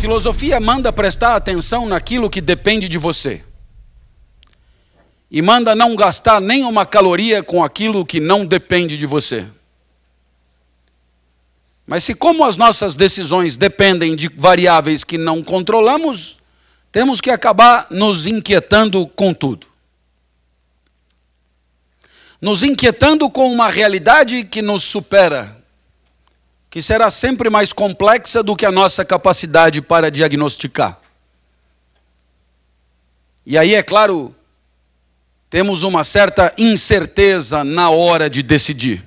filosofia manda prestar atenção naquilo que depende de você. E manda não gastar nenhuma caloria com aquilo que não depende de você. Mas se como as nossas decisões dependem de variáveis que não controlamos, temos que acabar nos inquietando com tudo. Nos inquietando com uma realidade que nos supera, que será sempre mais complexa do que a nossa capacidade para diagnosticar. E aí, é claro, temos uma certa incerteza na hora de decidir,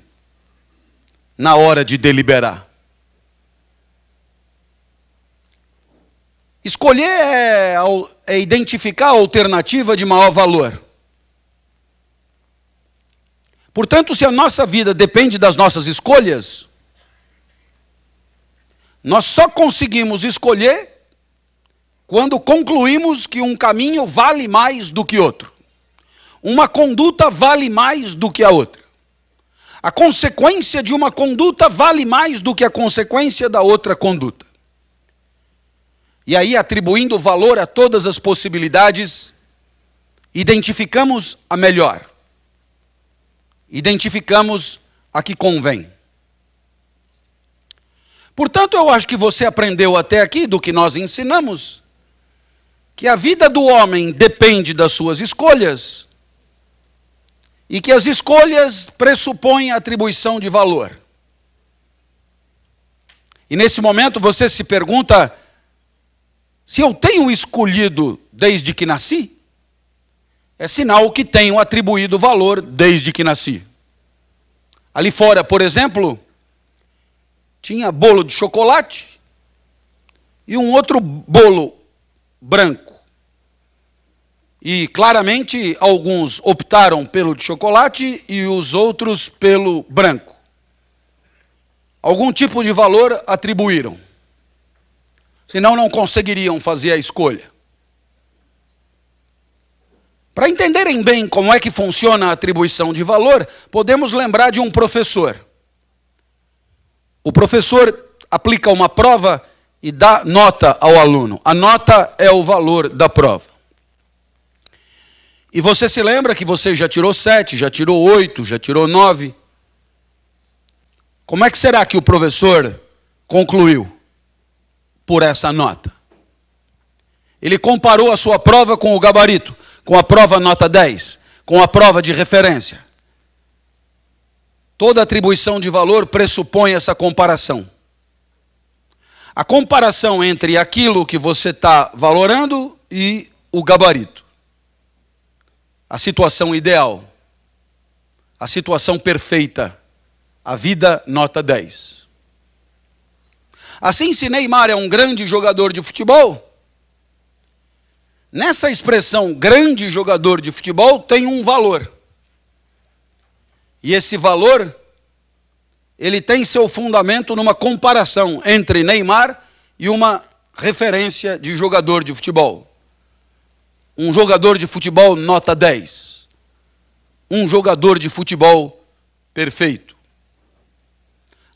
na hora de deliberar. Escolher é, é identificar a alternativa de maior valor. Portanto, se a nossa vida depende das nossas escolhas, nós só conseguimos escolher quando concluímos que um caminho vale mais do que outro. Uma conduta vale mais do que a outra. A consequência de uma conduta vale mais do que a consequência da outra conduta. E aí, atribuindo valor a todas as possibilidades, identificamos a melhor. Identificamos a que convém. Portanto, eu acho que você aprendeu até aqui do que nós ensinamos, que a vida do homem depende das suas escolhas e que as escolhas pressupõem atribuição de valor. E nesse momento você se pergunta: se eu tenho escolhido desde que nasci, é sinal que tenho atribuído valor desde que nasci. Ali fora, por exemplo, tinha bolo de chocolate e um outro bolo branco. E claramente alguns optaram pelo de chocolate e os outros pelo branco. Algum tipo de valor atribuíram. Senão não conseguiriam fazer a escolha. Para entenderem bem como é que funciona a atribuição de valor, podemos lembrar de um professor o professor aplica uma prova e dá nota ao aluno. A nota é o valor da prova. E você se lembra que você já tirou sete, já tirou oito, já tirou nove. Como é que será que o professor concluiu por essa nota? Ele comparou a sua prova com o gabarito, com a prova nota 10, com a prova de referência. Toda atribuição de valor pressupõe essa comparação. A comparação entre aquilo que você está valorando e o gabarito. A situação ideal. A situação perfeita. A vida nota 10. Assim, se Neymar é um grande jogador de futebol, nessa expressão grande jogador de futebol tem um valor. E esse valor, ele tem seu fundamento numa comparação entre Neymar e uma referência de jogador de futebol. Um jogador de futebol nota 10. Um jogador de futebol perfeito.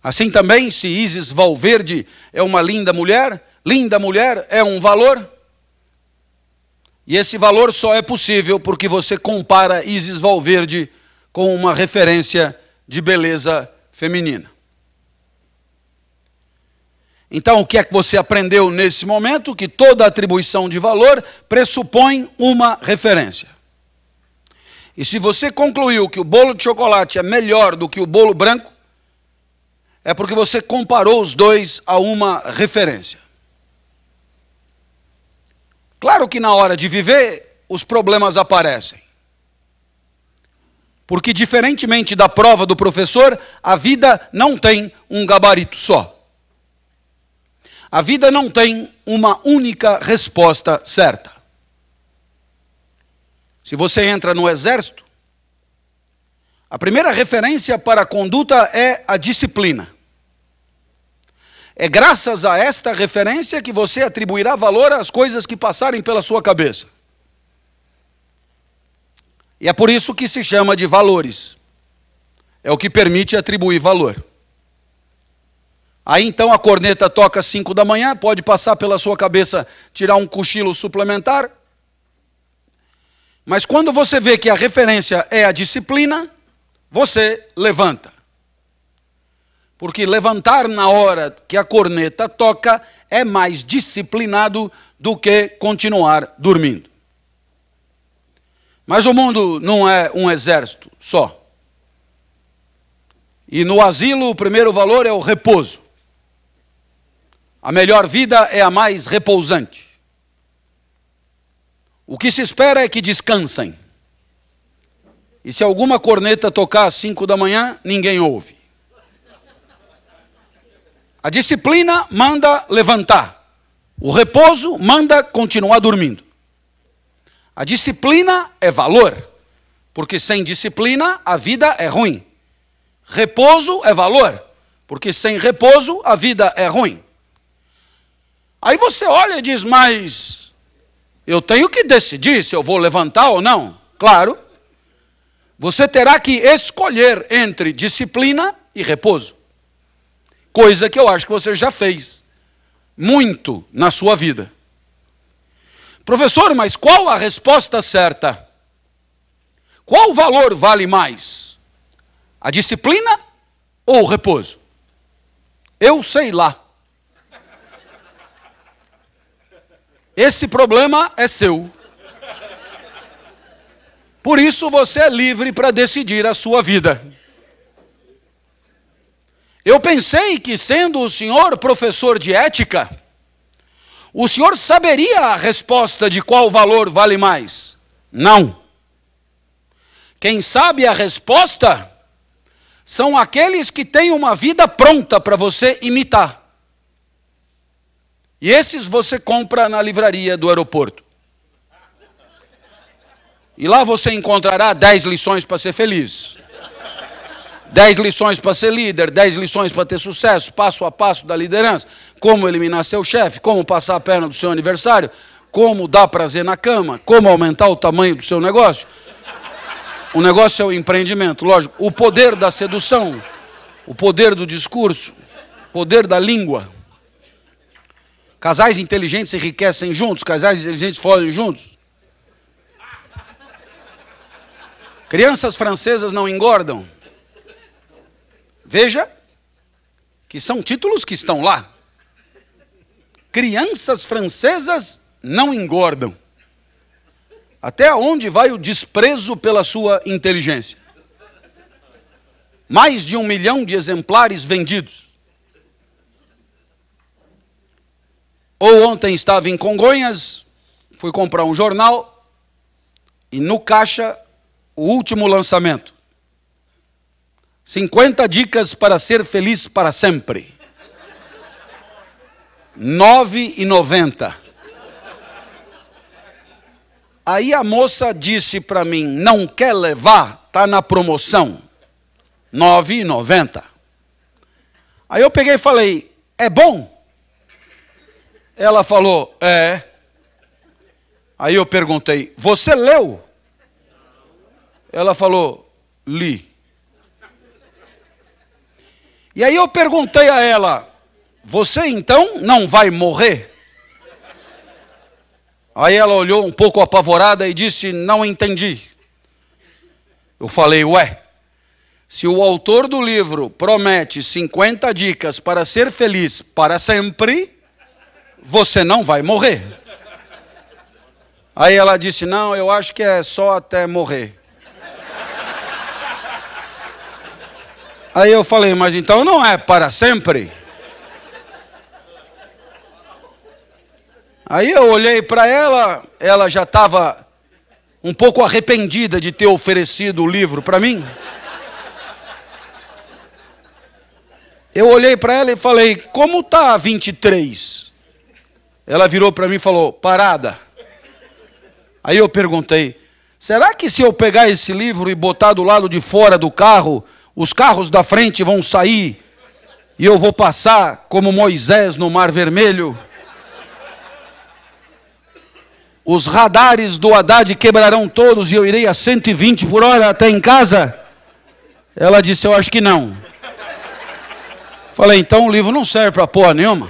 Assim também, se Isis Valverde é uma linda mulher, linda mulher é um valor. E esse valor só é possível porque você compara Isis Valverde com uma referência de beleza feminina. Então, o que é que você aprendeu nesse momento? Que toda atribuição de valor pressupõe uma referência. E se você concluiu que o bolo de chocolate é melhor do que o bolo branco, é porque você comparou os dois a uma referência. Claro que na hora de viver, os problemas aparecem. Porque, diferentemente da prova do professor, a vida não tem um gabarito só. A vida não tem uma única resposta certa. Se você entra no exército, a primeira referência para a conduta é a disciplina. É graças a esta referência que você atribuirá valor às coisas que passarem pela sua cabeça. E é por isso que se chama de valores. É o que permite atribuir valor. Aí então a corneta toca às 5 da manhã, pode passar pela sua cabeça tirar um cochilo suplementar. Mas quando você vê que a referência é a disciplina, você levanta. Porque levantar na hora que a corneta toca é mais disciplinado do que continuar dormindo. Mas o mundo não é um exército só. E no asilo, o primeiro valor é o repouso. A melhor vida é a mais repousante. O que se espera é que descansem. E se alguma corneta tocar às cinco da manhã, ninguém ouve. A disciplina manda levantar. O repouso manda continuar dormindo. A disciplina é valor, porque sem disciplina a vida é ruim. Repouso é valor, porque sem repouso a vida é ruim. Aí você olha e diz: Mas eu tenho que decidir se eu vou levantar ou não. Claro, você terá que escolher entre disciplina e repouso, coisa que eu acho que você já fez muito na sua vida. Professor, mas qual a resposta certa? Qual valor vale mais? A disciplina ou o repouso? Eu sei lá. Esse problema é seu. Por isso você é livre para decidir a sua vida. Eu pensei que, sendo o senhor professor de ética, o senhor saberia a resposta de qual valor vale mais? Não. Quem sabe a resposta são aqueles que têm uma vida pronta para você imitar. E esses você compra na livraria do aeroporto. E lá você encontrará dez lições para ser feliz. Dez lições para ser líder, dez lições para ter sucesso, passo a passo da liderança, como eliminar seu chefe, como passar a perna do seu aniversário, como dar prazer na cama, como aumentar o tamanho do seu negócio. O negócio é o empreendimento, lógico. O poder da sedução, o poder do discurso, o poder da língua. Casais inteligentes enriquecem juntos, casais inteligentes fogem juntos. Crianças francesas não engordam. Veja que são títulos que estão lá. Crianças francesas não engordam. Até onde vai o desprezo pela sua inteligência? Mais de um milhão de exemplares vendidos. Ou ontem estava em Congonhas, fui comprar um jornal e no caixa o último lançamento. 50 dicas para ser feliz para sempre. 9,90. Aí a moça disse para mim: "Não quer levar? Tá na promoção. 9,90". Aí eu peguei e falei: "É bom?" Ela falou: "É". Aí eu perguntei: "Você leu?" Ela falou: "Li". E aí eu perguntei a ela: Você então não vai morrer? Aí ela olhou um pouco apavorada e disse: Não entendi. Eu falei: Ué, se o autor do livro promete 50 dicas para ser feliz para sempre, você não vai morrer. Aí ela disse: Não, eu acho que é só até morrer. Aí eu falei, mas então não é para sempre? Aí eu olhei para ela, ela já estava um pouco arrependida de ter oferecido o livro para mim. Eu olhei para ela e falei: "Como tá a 23?" Ela virou para mim e falou: "Parada". Aí eu perguntei: "Será que se eu pegar esse livro e botar do lado de fora do carro, os carros da frente vão sair e eu vou passar como Moisés no Mar Vermelho. Os radares do Haddad quebrarão todos e eu irei a 120 por hora até em casa? Ela disse: Eu acho que não. Falei: Então o livro não serve para porra nenhuma.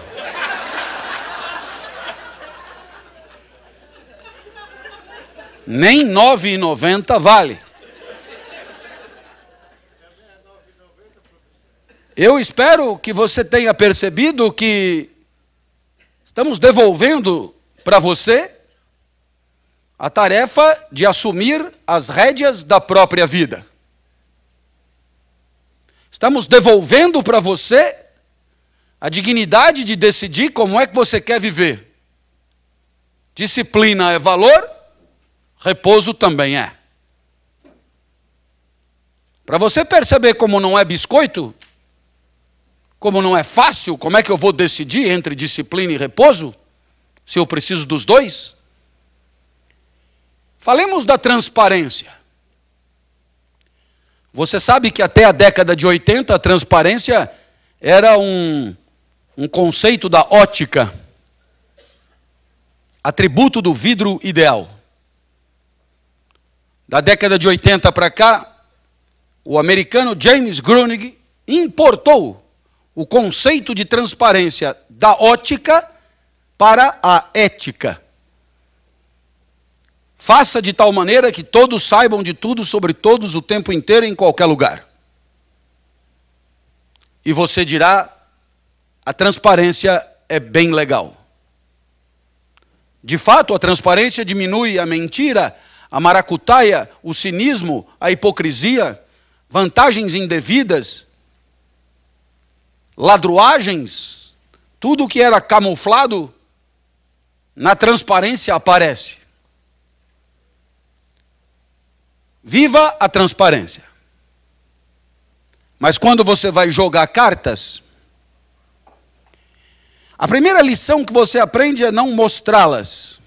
Nem R$ 9,90 vale. Eu espero que você tenha percebido que estamos devolvendo para você a tarefa de assumir as rédeas da própria vida. Estamos devolvendo para você a dignidade de decidir como é que você quer viver. Disciplina é valor, repouso também é. Para você perceber como não é biscoito, como não é fácil, como é que eu vou decidir entre disciplina e repouso? Se eu preciso dos dois? Falemos da transparência. Você sabe que até a década de 80 a transparência era um, um conceito da ótica, atributo do vidro ideal. Da década de 80 para cá, o americano James Grunig importou o conceito de transparência da ótica para a ética. Faça de tal maneira que todos saibam de tudo sobre todos o tempo inteiro em qualquer lugar. E você dirá: a transparência é bem legal. De fato, a transparência diminui a mentira, a maracutaia, o cinismo, a hipocrisia, vantagens indevidas ladruagens, tudo que era camuflado, na transparência aparece. Viva a transparência. Mas quando você vai jogar cartas, a primeira lição que você aprende é não mostrá-las.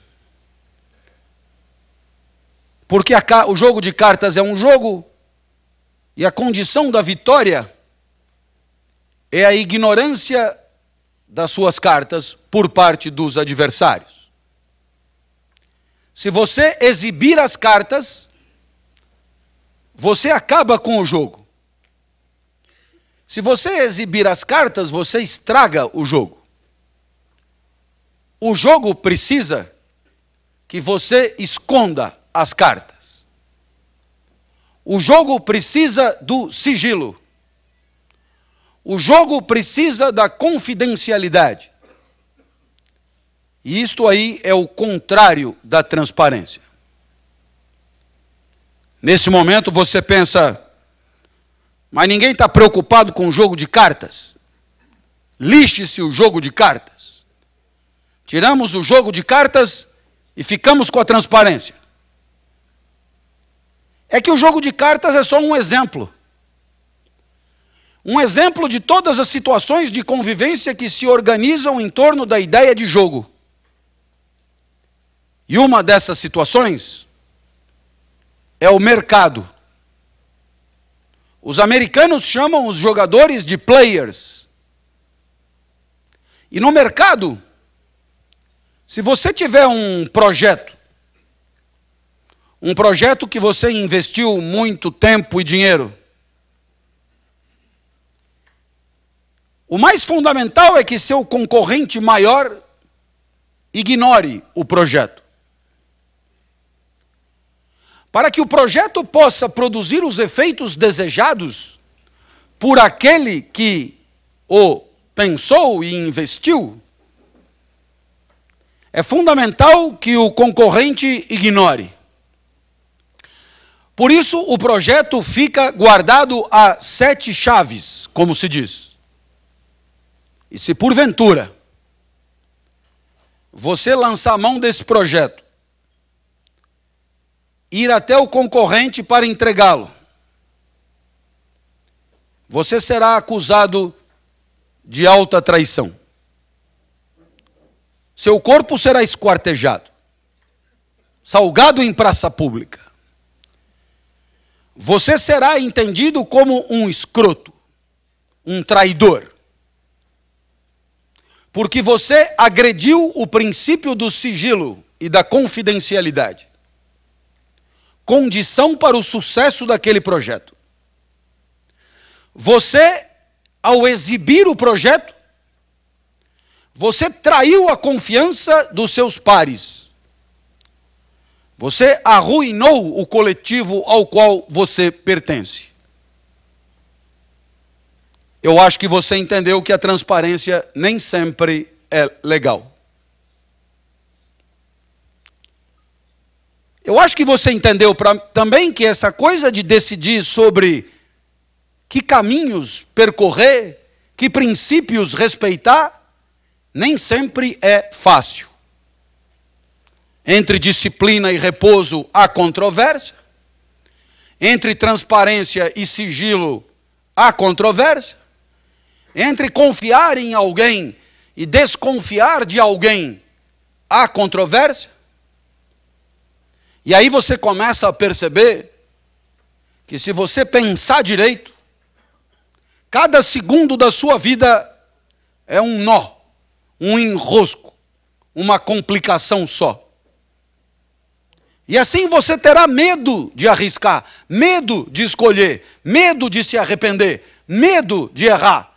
Porque a, o jogo de cartas é um jogo, e a condição da vitória é a ignorância das suas cartas por parte dos adversários. Se você exibir as cartas, você acaba com o jogo. Se você exibir as cartas, você estraga o jogo. O jogo precisa que você esconda as cartas. O jogo precisa do sigilo. O jogo precisa da confidencialidade. E isto aí é o contrário da transparência. Nesse momento você pensa, mas ninguém está preocupado com o jogo de cartas. Lixe-se o jogo de cartas. Tiramos o jogo de cartas e ficamos com a transparência. É que o jogo de cartas é só um exemplo. Um exemplo de todas as situações de convivência que se organizam em torno da ideia de jogo. E uma dessas situações é o mercado. Os americanos chamam os jogadores de players. E no mercado, se você tiver um projeto, um projeto que você investiu muito tempo e dinheiro, O mais fundamental é que seu concorrente maior ignore o projeto. Para que o projeto possa produzir os efeitos desejados por aquele que o pensou e investiu, é fundamental que o concorrente ignore. Por isso, o projeto fica guardado a sete chaves, como se diz. E se porventura você lançar a mão desse projeto, ir até o concorrente para entregá-lo, você será acusado de alta traição. Seu corpo será esquartejado, salgado em praça pública. Você será entendido como um escroto, um traidor porque você agrediu o princípio do sigilo e da confidencialidade condição para o sucesso daquele projeto. Você, ao exibir o projeto, você traiu a confiança dos seus pares. Você arruinou o coletivo ao qual você pertence. Eu acho que você entendeu que a transparência nem sempre é legal. Eu acho que você entendeu pra, também que essa coisa de decidir sobre que caminhos percorrer, que princípios respeitar, nem sempre é fácil. Entre disciplina e repouso há controvérsia. Entre transparência e sigilo há controvérsia. Entre confiar em alguém e desconfiar de alguém, há controvérsia? E aí você começa a perceber que se você pensar direito, cada segundo da sua vida é um nó, um enrosco, uma complicação só. E assim você terá medo de arriscar, medo de escolher, medo de se arrepender, medo de errar.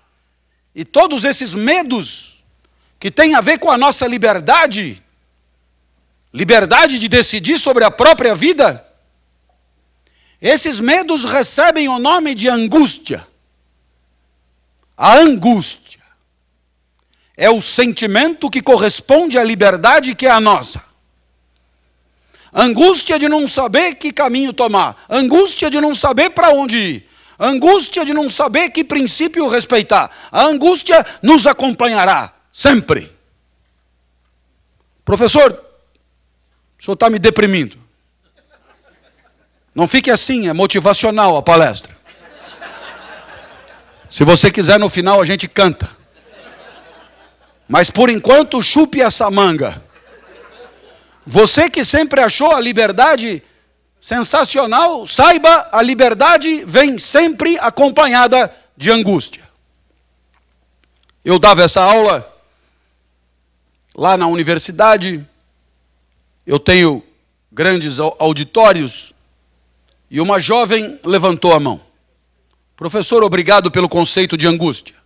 E todos esses medos que têm a ver com a nossa liberdade, liberdade de decidir sobre a própria vida, esses medos recebem o nome de angústia. A angústia é o sentimento que corresponde à liberdade que é a nossa. Angústia de não saber que caminho tomar, angústia de não saber para onde ir, a angústia de não saber que princípio respeitar. A angústia nos acompanhará sempre. Professor, o senhor está me deprimindo. Não fique assim, é motivacional a palestra. Se você quiser, no final a gente canta. Mas por enquanto, chupe essa manga. Você que sempre achou a liberdade sensacional, saiba, a liberdade vem sempre acompanhada de angústia. Eu dava essa aula lá na universidade, eu tenho grandes auditórios, e uma jovem levantou a mão. Professor, obrigado pelo conceito de angústia.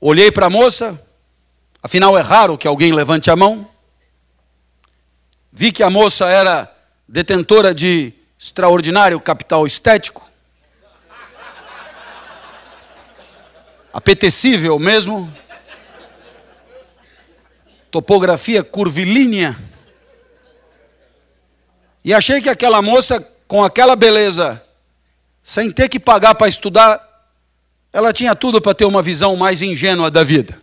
Olhei para a moça, afinal é raro que alguém levante a mão. Vi que a moça era detentora de extraordinário capital estético, apetecível mesmo, topografia curvilínea. E achei que aquela moça, com aquela beleza, sem ter que pagar para estudar, ela tinha tudo para ter uma visão mais ingênua da vida.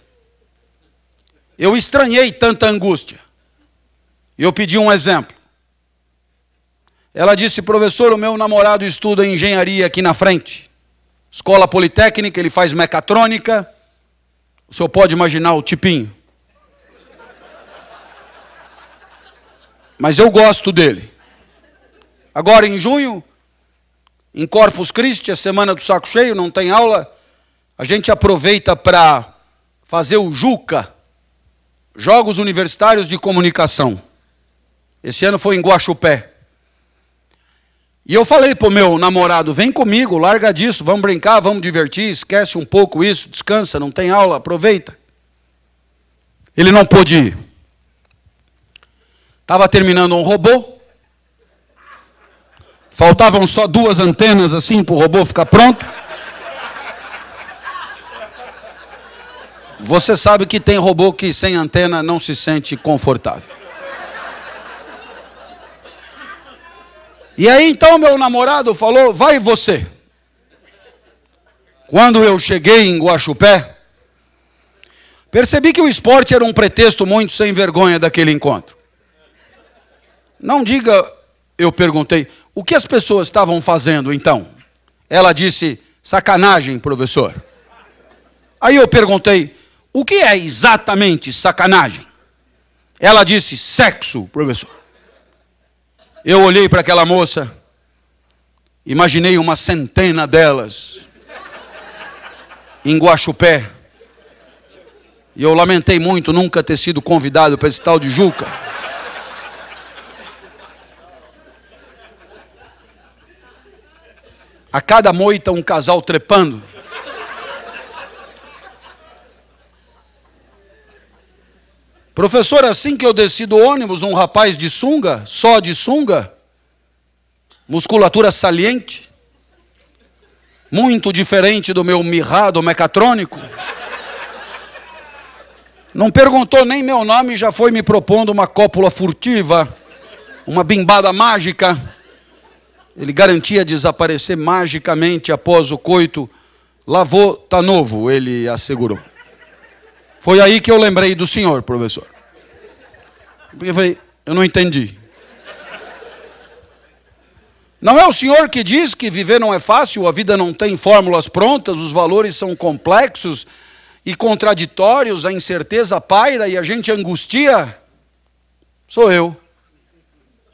Eu estranhei tanta angústia. E eu pedi um exemplo. Ela disse: professor, o meu namorado estuda engenharia aqui na frente. Escola Politécnica, ele faz mecatrônica. O senhor pode imaginar o tipinho. Mas eu gosto dele. Agora em junho, em Corpus Christi, a é semana do saco cheio, não tem aula. A gente aproveita para fazer o JUCA, Jogos Universitários de Comunicação. Esse ano foi em Guaxupé. E eu falei para o meu namorado: vem comigo, larga disso, vamos brincar, vamos divertir, esquece um pouco isso, descansa, não tem aula, aproveita. Ele não pôde ir. Estava terminando um robô. Faltavam só duas antenas assim para o robô ficar pronto. Você sabe que tem robô que sem antena não se sente confortável. E aí então meu namorado falou: vai você. Quando eu cheguei em Guaxupé, percebi que o esporte era um pretexto muito sem vergonha daquele encontro. Não diga, eu perguntei, o que as pessoas estavam fazendo então? Ela disse: sacanagem, professor. Aí eu perguntei: o que é exatamente sacanagem? Ela disse: sexo, professor. Eu olhei para aquela moça, imaginei uma centena delas em Guaxupé. E eu lamentei muito nunca ter sido convidado para esse tal de Juca. A cada moita um casal trepando. Professor, assim que eu desci do ônibus, um rapaz de sunga, só de sunga, musculatura saliente, muito diferente do meu mirrado mecatrônico, não perguntou nem meu nome e já foi me propondo uma cópula furtiva, uma bimbada mágica. Ele garantia desaparecer magicamente após o coito. Lavou, tá novo, ele assegurou. Foi aí que eu lembrei do senhor, professor. Porque eu falei, eu não entendi. Não é o senhor que diz que viver não é fácil, a vida não tem fórmulas prontas, os valores são complexos e contraditórios, a incerteza paira e a gente angustia? Sou eu.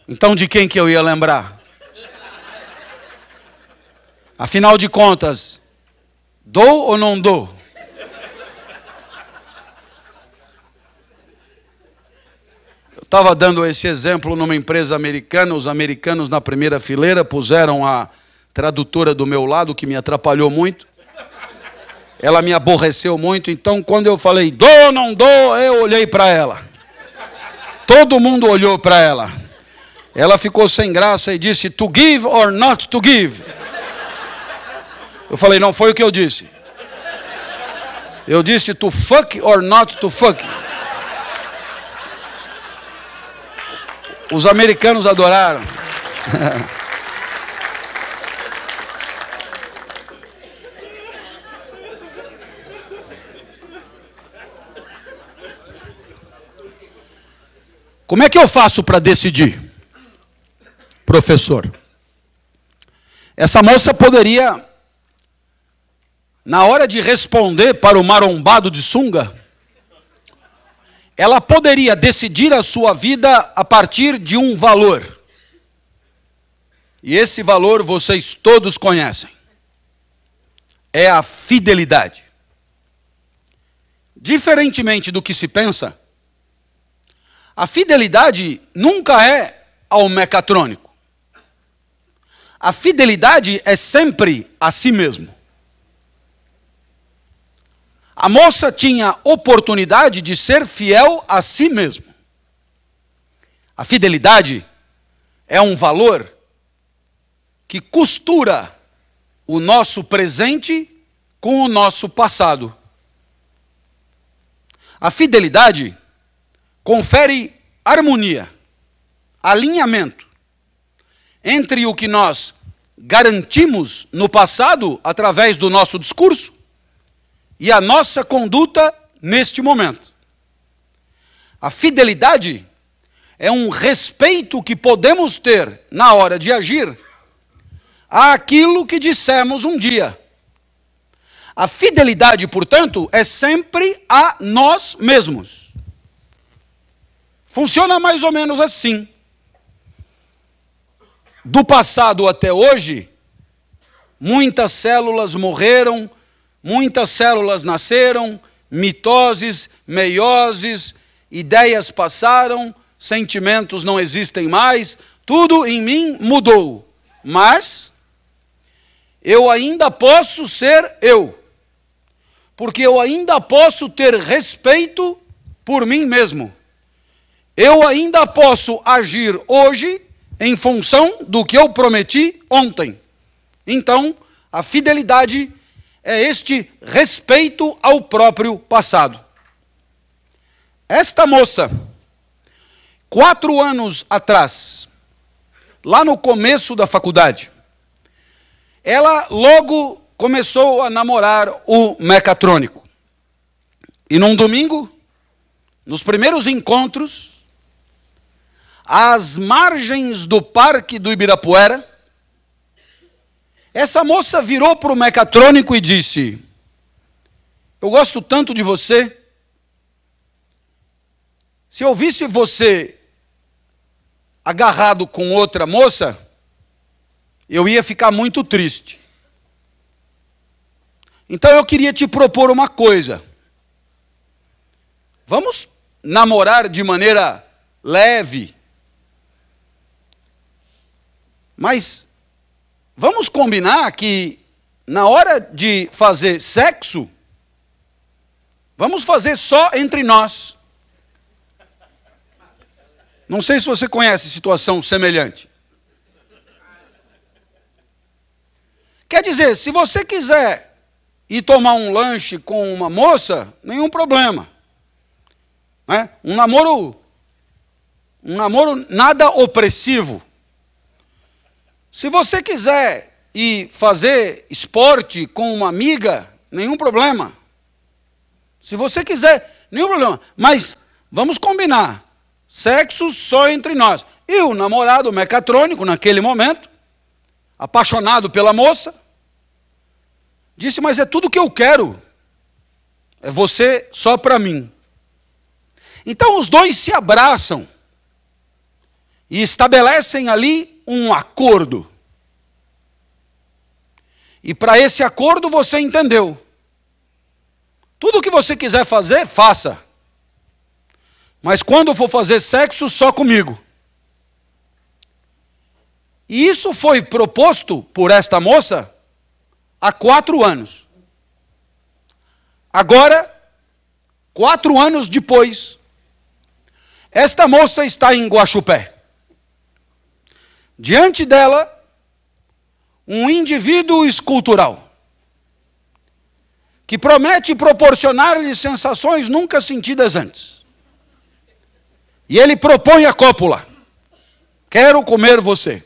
Então de quem que eu ia lembrar? Afinal de contas, dou ou não dou? Estava dando esse exemplo numa empresa americana, os americanos na primeira fileira puseram a tradutora do meu lado, que me atrapalhou muito. Ela me aborreceu muito, então quando eu falei dou, não dou, eu olhei para ela. Todo mundo olhou para ela. Ela ficou sem graça e disse to give or not to give. Eu falei, não foi o que eu disse. Eu disse to fuck or not to fuck. Os americanos adoraram. Como é que eu faço para decidir? Professor, essa moça poderia, na hora de responder para o marombado de sunga, ela poderia decidir a sua vida a partir de um valor. E esse valor vocês todos conhecem. É a fidelidade. Diferentemente do que se pensa, a fidelidade nunca é ao mecatrônico. A fidelidade é sempre a si mesmo. A moça tinha oportunidade de ser fiel a si mesmo. A fidelidade é um valor que costura o nosso presente com o nosso passado. A fidelidade confere harmonia, alinhamento entre o que nós garantimos no passado através do nosso discurso e a nossa conduta neste momento. A fidelidade é um respeito que podemos ter na hora de agir àquilo que dissemos um dia. A fidelidade, portanto, é sempre a nós mesmos. Funciona mais ou menos assim. Do passado até hoje, muitas células morreram Muitas células nasceram, mitoses, meioses, ideias passaram, sentimentos não existem mais, tudo em mim mudou. Mas eu ainda posso ser eu, porque eu ainda posso ter respeito por mim mesmo. Eu ainda posso agir hoje em função do que eu prometi ontem. Então, a fidelidade é este respeito ao próprio passado. Esta moça, quatro anos atrás, lá no começo da faculdade, ela logo começou a namorar o mecatrônico. E num domingo, nos primeiros encontros, às margens do Parque do Ibirapuera, essa moça virou para o mecatrônico e disse: Eu gosto tanto de você. Se eu visse você agarrado com outra moça, eu ia ficar muito triste. Então eu queria te propor uma coisa. Vamos namorar de maneira leve. Mas Vamos combinar que na hora de fazer sexo, vamos fazer só entre nós. Não sei se você conhece situação semelhante. Quer dizer, se você quiser ir tomar um lanche com uma moça, nenhum problema. Né? Um namoro, um namoro nada opressivo. Se você quiser ir fazer esporte com uma amiga, nenhum problema. Se você quiser, nenhum problema. Mas vamos combinar: sexo só entre nós. E o namorado mecatrônico, naquele momento, apaixonado pela moça, disse: Mas é tudo que eu quero. É você só para mim. Então os dois se abraçam e estabelecem ali um acordo. E para esse acordo você entendeu. Tudo o que você quiser fazer, faça. Mas quando for fazer sexo, só comigo. E isso foi proposto por esta moça há quatro anos. Agora, quatro anos depois, esta moça está em Guaxupé diante dela um indivíduo escultural que promete proporcionar-lhe sensações nunca sentidas antes. E ele propõe a cópula: Quero comer você.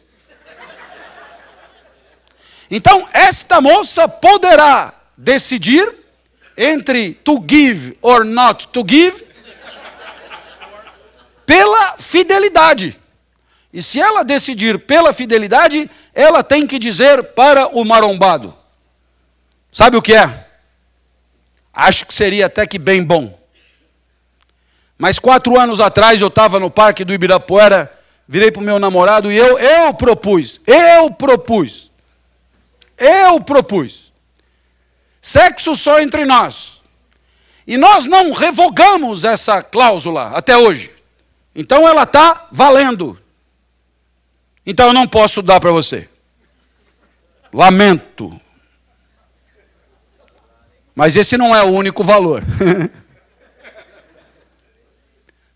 Então, esta moça poderá decidir entre to give or not to give pela fidelidade. E se ela decidir pela fidelidade, ela tem que dizer para o marombado: Sabe o que é? Acho que seria até que bem bom. Mas quatro anos atrás eu estava no parque do Ibirapuera, virei para o meu namorado e eu, eu propus, eu propus, eu propus. Sexo só entre nós. E nós não revogamos essa cláusula até hoje. Então ela está valendo. Então eu não posso dar para você. Lamento. Mas esse não é o único valor.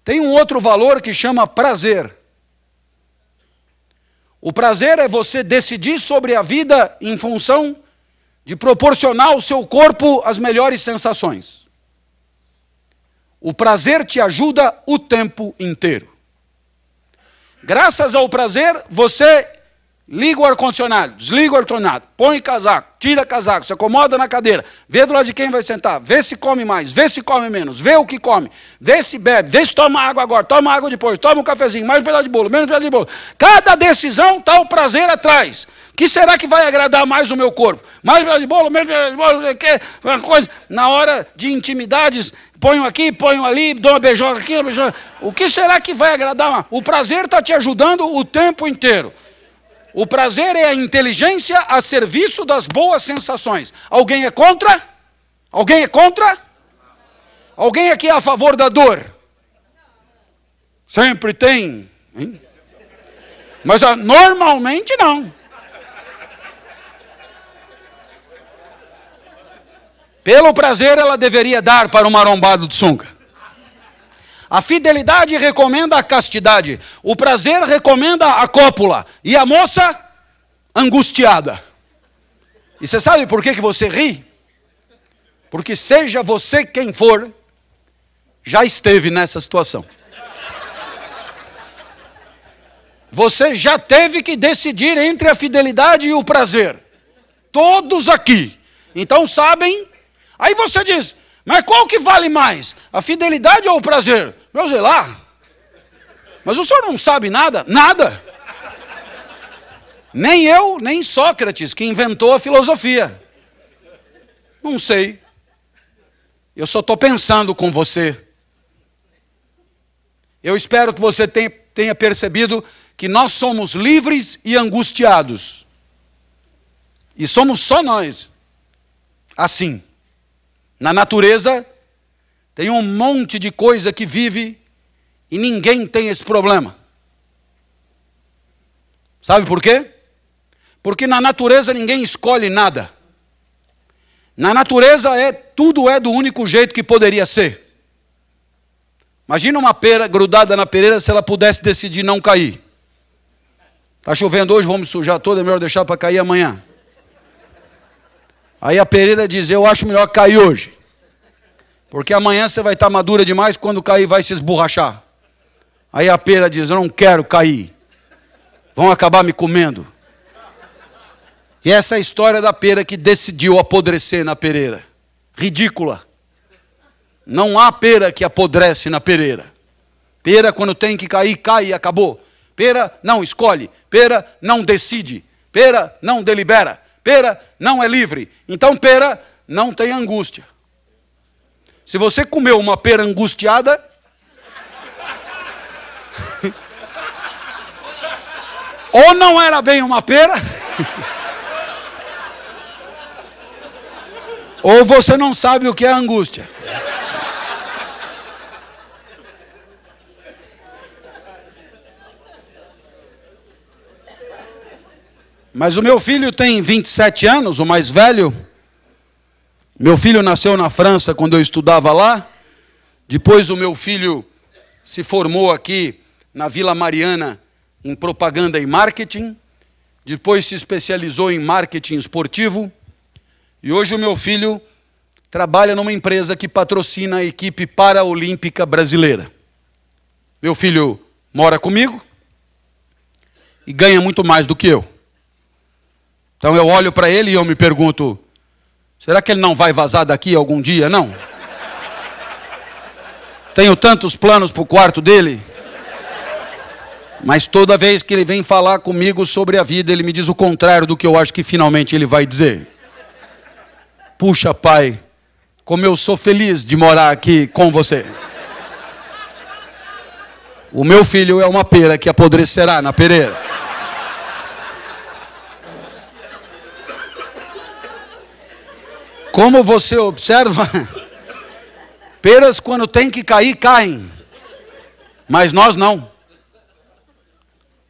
Tem um outro valor que chama prazer. O prazer é você decidir sobre a vida em função de proporcionar ao seu corpo as melhores sensações. O prazer te ajuda o tempo inteiro. Graças ao prazer, você liga o ar-condicionado, desliga o ar-condicionado, põe casaco, tira casaco, se acomoda na cadeira, vê do lado de quem vai sentar, vê se come mais, vê se come menos, vê o que come, vê se bebe, vê se toma água agora, toma água depois, toma um cafezinho, mais um pedaço de bolo, menos um pedaço de bolo. Cada decisão está o prazer atrás que será que vai agradar mais o meu corpo? Mais pedaço de bolo, menos pedaço de bolo, não sei o quê, uma coisa. Na hora de intimidades, ponho aqui, ponho ali, dou uma beijoca aqui, uma beijoca. O que será que vai agradar mais? O prazer está te ajudando o tempo inteiro. O prazer é a inteligência a serviço das boas sensações. Alguém é contra? Alguém é contra? Alguém aqui é a favor da dor? Sempre tem. Hein? Mas ah, normalmente não. Pelo prazer ela deveria dar para um marombado de sunga. A fidelidade recomenda a castidade, o prazer recomenda a cópula e a moça angustiada. E você sabe por que, que você ri? Porque seja você quem for, já esteve nessa situação. Você já teve que decidir entre a fidelidade e o prazer. Todos aqui. Então sabem Aí você diz, mas qual que vale mais? A fidelidade ou o prazer? Meu sei lá. Mas o senhor não sabe nada? Nada. Nem eu, nem Sócrates, que inventou a filosofia. Não sei. Eu só estou pensando com você. Eu espero que você tenha percebido que nós somos livres e angustiados. E somos só nós. Assim. Na natureza, tem um monte de coisa que vive e ninguém tem esse problema. Sabe por quê? Porque na natureza ninguém escolhe nada. Na natureza é tudo é do único jeito que poderia ser. Imagina uma pera grudada na pereira se ela pudesse decidir não cair. Está chovendo hoje, vamos sujar toda, é melhor deixar para cair amanhã. Aí a Pereira diz: Eu acho melhor cair hoje. Porque amanhã você vai estar tá madura demais, quando cair vai se esborrachar. Aí a Pereira diz: Eu não quero cair. Vão acabar me comendo. E essa é a história da pereira que decidiu apodrecer na pereira. Ridícula. Não há pera que apodrece na pereira. Pera, quando tem que cair, cai e acabou. Pera não escolhe. Pera não decide. Pera não delibera. Pera não é livre. Então, pera não tem angústia. Se você comeu uma pera angustiada, ou não era bem uma pera, ou você não sabe o que é angústia. Mas o meu filho tem 27 anos, o mais velho. Meu filho nasceu na França quando eu estudava lá. Depois o meu filho se formou aqui na Vila Mariana em propaganda e marketing. Depois se especializou em marketing esportivo. E hoje o meu filho trabalha numa empresa que patrocina a equipe paraolímpica brasileira. Meu filho mora comigo e ganha muito mais do que eu. Então eu olho para ele e eu me pergunto: será que ele não vai vazar daqui algum dia? Não. Tenho tantos planos para o quarto dele, mas toda vez que ele vem falar comigo sobre a vida, ele me diz o contrário do que eu acho que finalmente ele vai dizer. Puxa, pai, como eu sou feliz de morar aqui com você. O meu filho é uma pera que apodrecerá na pereira. Como você observa, peras quando tem que cair, caem. Mas nós não.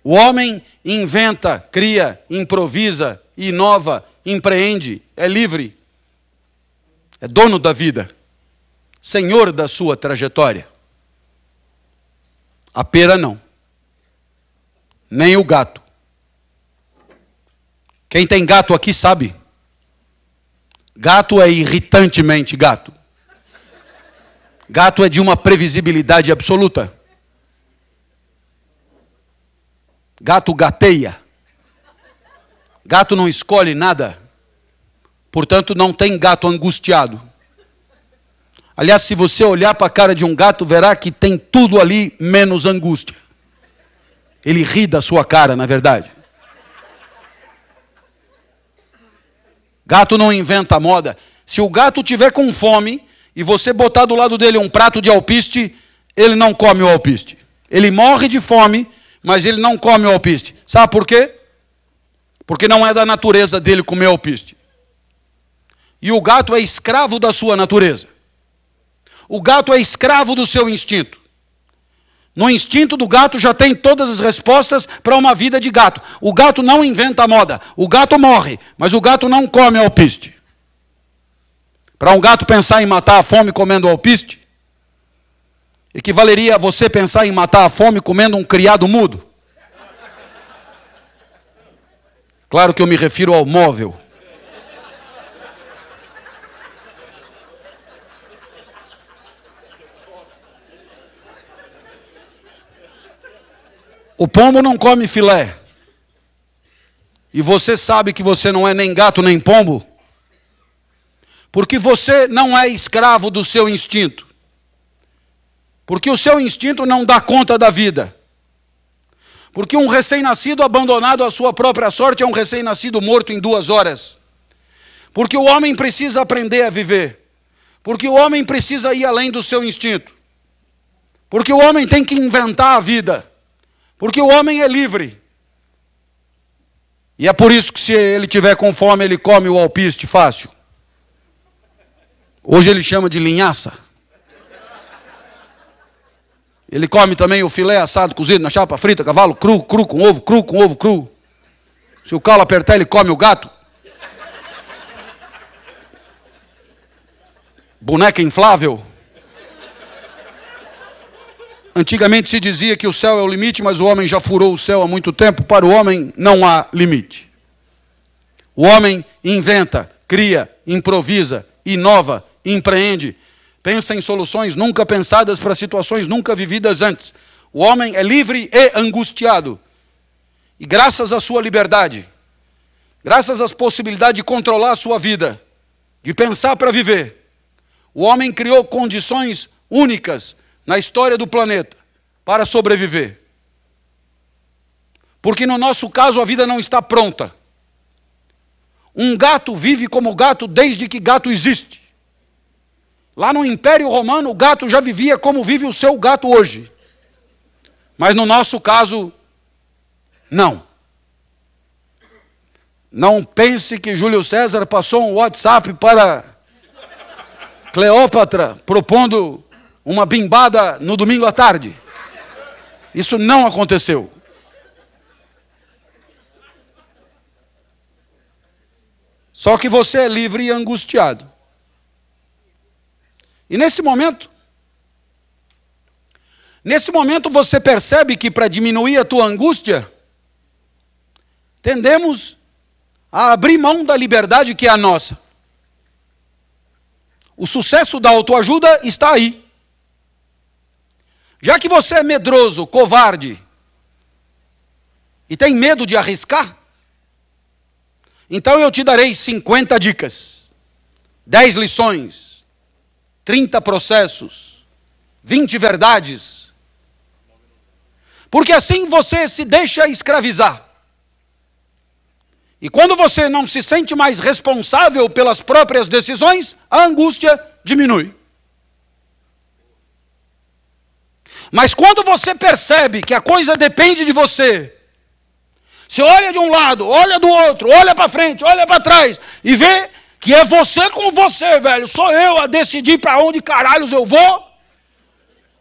O homem inventa, cria, improvisa, inova, empreende, é livre. É dono da vida, senhor da sua trajetória. A pera não. Nem o gato. Quem tem gato aqui sabe. Gato é irritantemente gato. Gato é de uma previsibilidade absoluta. Gato gateia. Gato não escolhe nada. Portanto, não tem gato angustiado. Aliás, se você olhar para a cara de um gato, verá que tem tudo ali menos angústia. Ele ri da sua cara, na verdade. Gato não inventa moda. Se o gato tiver com fome e você botar do lado dele um prato de alpiste, ele não come o alpiste. Ele morre de fome, mas ele não come o alpiste. Sabe por quê? Porque não é da natureza dele comer alpiste. E o gato é escravo da sua natureza. O gato é escravo do seu instinto. No instinto do gato já tem todas as respostas para uma vida de gato. O gato não inventa moda. O gato morre, mas o gato não come alpiste. Para um gato pensar em matar a fome comendo alpiste, equivaleria a você pensar em matar a fome comendo um criado mudo. Claro que eu me refiro ao móvel. O pombo não come filé. E você sabe que você não é nem gato nem pombo? Porque você não é escravo do seu instinto. Porque o seu instinto não dá conta da vida. Porque um recém-nascido abandonado à sua própria sorte é um recém-nascido morto em duas horas. Porque o homem precisa aprender a viver. Porque o homem precisa ir além do seu instinto. Porque o homem tem que inventar a vida. Porque o homem é livre. E é por isso que se ele tiver com fome, ele come o alpiste fácil. Hoje ele chama de linhaça. Ele come também o filé assado, cozido na chapa frita, cavalo cru, cru com ovo, cru com ovo cru. Se o calo apertar, ele come o gato. Boneca inflável. Antigamente se dizia que o céu é o limite, mas o homem já furou o céu há muito tempo. Para o homem não há limite. O homem inventa, cria, improvisa, inova, empreende, pensa em soluções nunca pensadas para situações nunca vividas antes. O homem é livre e angustiado. E graças à sua liberdade, graças às possibilidades de controlar a sua vida, de pensar para viver, o homem criou condições únicas na história do planeta para sobreviver. Porque no nosso caso a vida não está pronta. Um gato vive como gato desde que gato existe. Lá no Império Romano, o gato já vivia como vive o seu gato hoje. Mas no nosso caso, não. Não pense que Júlio César passou um WhatsApp para Cleópatra propondo uma bimbada no domingo à tarde. Isso não aconteceu. Só que você é livre e angustiado. E nesse momento, nesse momento você percebe que para diminuir a tua angústia, tendemos a abrir mão da liberdade que é a nossa. O sucesso da autoajuda está aí. Já que você é medroso, covarde, e tem medo de arriscar, então eu te darei 50 dicas, 10 lições, 30 processos, 20 verdades. Porque assim você se deixa escravizar. E quando você não se sente mais responsável pelas próprias decisões, a angústia diminui. Mas quando você percebe que a coisa depende de você, você olha de um lado, olha do outro, olha para frente, olha para trás e vê que é você com você, velho. Sou eu a decidir para onde caralhos eu vou.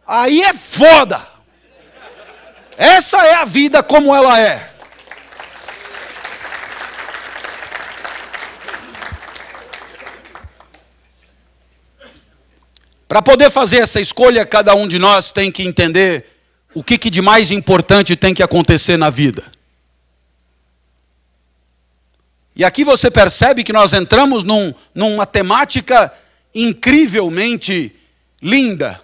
Aí é foda. Essa é a vida como ela é. Para poder fazer essa escolha, cada um de nós tem que entender o que, que de mais importante tem que acontecer na vida. E aqui você percebe que nós entramos num, numa temática incrivelmente linda.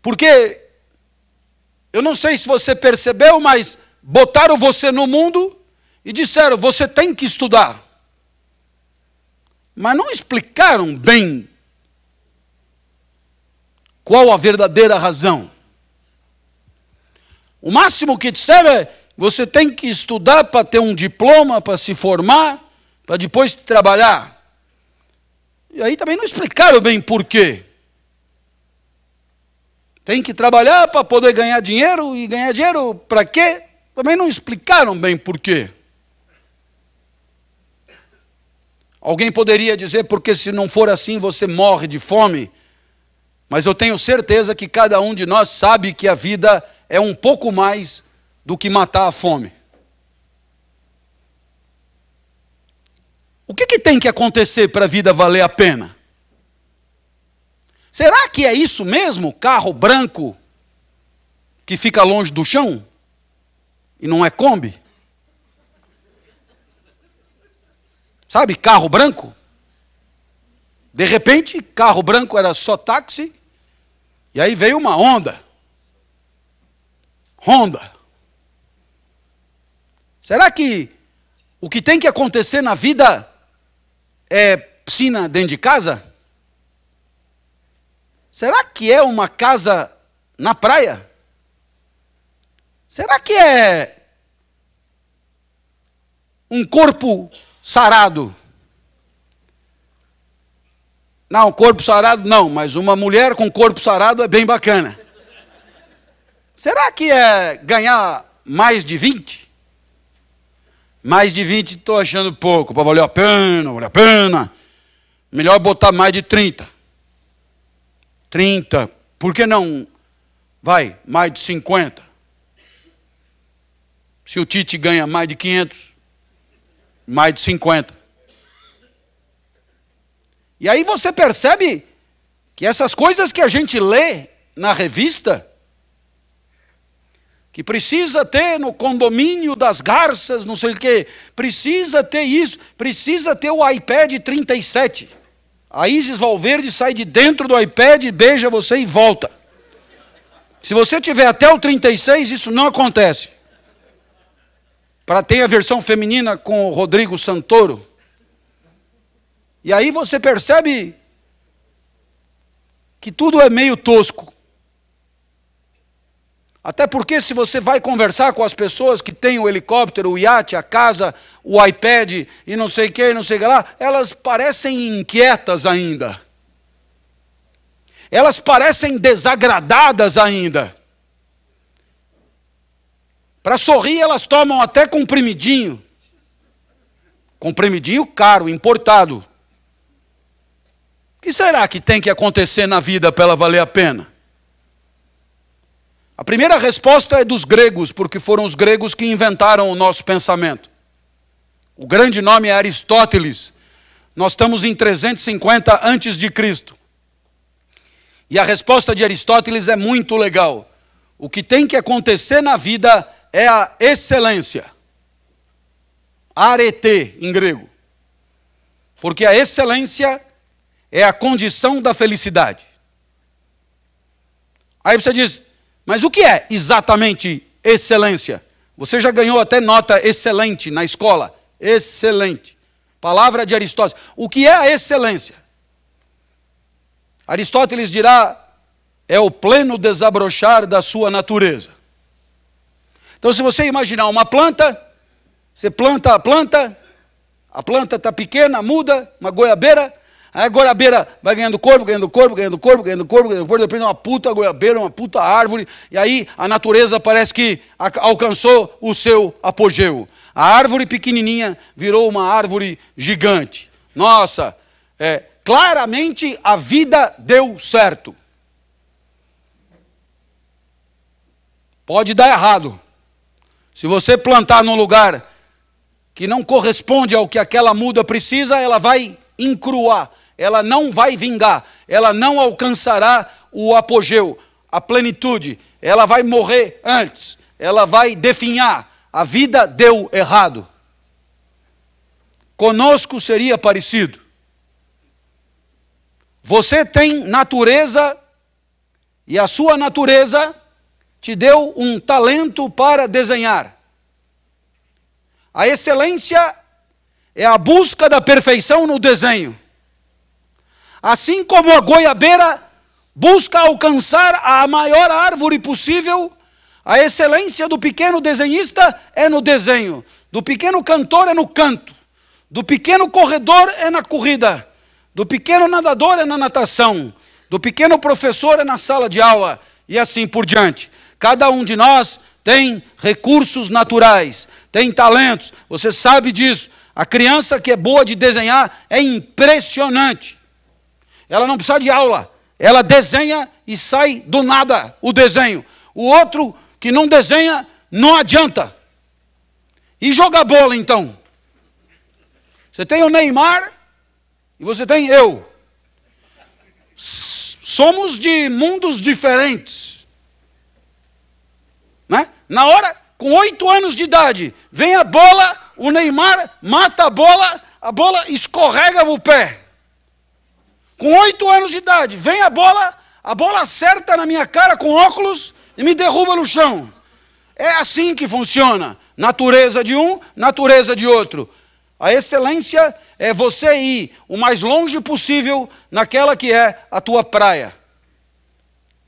Porque eu não sei se você percebeu, mas botaram você no mundo e disseram: você tem que estudar. Mas não explicaram bem qual a verdadeira razão? O máximo que disseram é: você tem que estudar para ter um diploma, para se formar, para depois trabalhar. E aí também não explicaram bem por quê. Tem que trabalhar para poder ganhar dinheiro, e ganhar dinheiro para quê? Também não explicaram bem por quê. Alguém poderia dizer, porque se não for assim você morre de fome. Mas eu tenho certeza que cada um de nós sabe que a vida é um pouco mais do que matar a fome. O que, que tem que acontecer para a vida valer a pena? Será que é isso mesmo? Carro branco que fica longe do chão? E não é Kombi? Sabe, carro branco? De repente, carro branco era só táxi, e aí veio uma onda. Honda. Será que o que tem que acontecer na vida é piscina dentro de casa? Será que é uma casa na praia? Será que é um corpo sarado? Não, corpo sarado não, mas uma mulher com corpo sarado é bem bacana. Será que é ganhar mais de 20? Mais de 20 estou achando pouco, para valer a pena, valer a pena. Melhor botar mais de 30. 30, por que não? Vai, mais de 50. Se o Tite ganha mais de 500, mais de 50. E aí você percebe que essas coisas que a gente lê na revista, que precisa ter no condomínio das garças, não sei o quê, precisa ter isso, precisa ter o iPad 37. A Isis Valverde sai de dentro do iPad, beija você e volta. Se você tiver até o 36, isso não acontece. Para ter a versão feminina com o Rodrigo Santoro, e aí você percebe que tudo é meio tosco. Até porque, se você vai conversar com as pessoas que têm o helicóptero, o iate, a casa, o iPad e não sei o que, não sei o que lá, elas parecem inquietas ainda. Elas parecem desagradadas ainda. Para sorrir, elas tomam até comprimidinho. Comprimidinho caro, importado. O que será que tem que acontecer na vida para ela valer a pena? A primeira resposta é dos gregos, porque foram os gregos que inventaram o nosso pensamento. O grande nome é Aristóteles. Nós estamos em 350 antes de Cristo. E a resposta de Aristóteles é muito legal. O que tem que acontecer na vida é a excelência. Arete em grego. Porque a excelência é a condição da felicidade. Aí você diz, mas o que é exatamente excelência? Você já ganhou até nota excelente na escola. Excelente. Palavra de Aristóteles. O que é a excelência? Aristóteles dirá: é o pleno desabrochar da sua natureza. Então, se você imaginar uma planta, você planta a planta, a planta está pequena, muda, uma goiabeira, Aí a goiabeira vai ganhando corpo, ganhando corpo, ganhando corpo, ganhando corpo, ganhando corpo, depois uma puta goiabeira, uma puta árvore, e aí a natureza parece que alcançou o seu apogeu. A árvore pequenininha virou uma árvore gigante. Nossa, é, claramente a vida deu certo. Pode dar errado. Se você plantar num lugar que não corresponde ao que aquela muda precisa, ela vai encruar, ela não vai vingar, ela não alcançará o apogeu, a plenitude, ela vai morrer antes, ela vai definhar. A vida deu errado. Conosco seria parecido. Você tem natureza e a sua natureza te deu um talento para desenhar. A excelência é a busca da perfeição no desenho. Assim como a goiabeira busca alcançar a maior árvore possível, a excelência do pequeno desenhista é no desenho, do pequeno cantor é no canto, do pequeno corredor é na corrida, do pequeno nadador é na natação, do pequeno professor é na sala de aula e assim por diante. Cada um de nós tem recursos naturais, tem talentos, você sabe disso. A criança que é boa de desenhar é impressionante. Ela não precisa de aula. Ela desenha e sai do nada o desenho. O outro que não desenha, não adianta. E joga bola então. Você tem o Neymar e você tem eu. Somos de mundos diferentes. Né? Na hora, com oito anos de idade, vem a bola, o Neymar mata a bola, a bola escorrega no pé com oito anos de idade, vem a bola, a bola acerta na minha cara com óculos e me derruba no chão. É assim que funciona. Natureza de um, natureza de outro. A excelência é você ir o mais longe possível naquela que é a tua praia.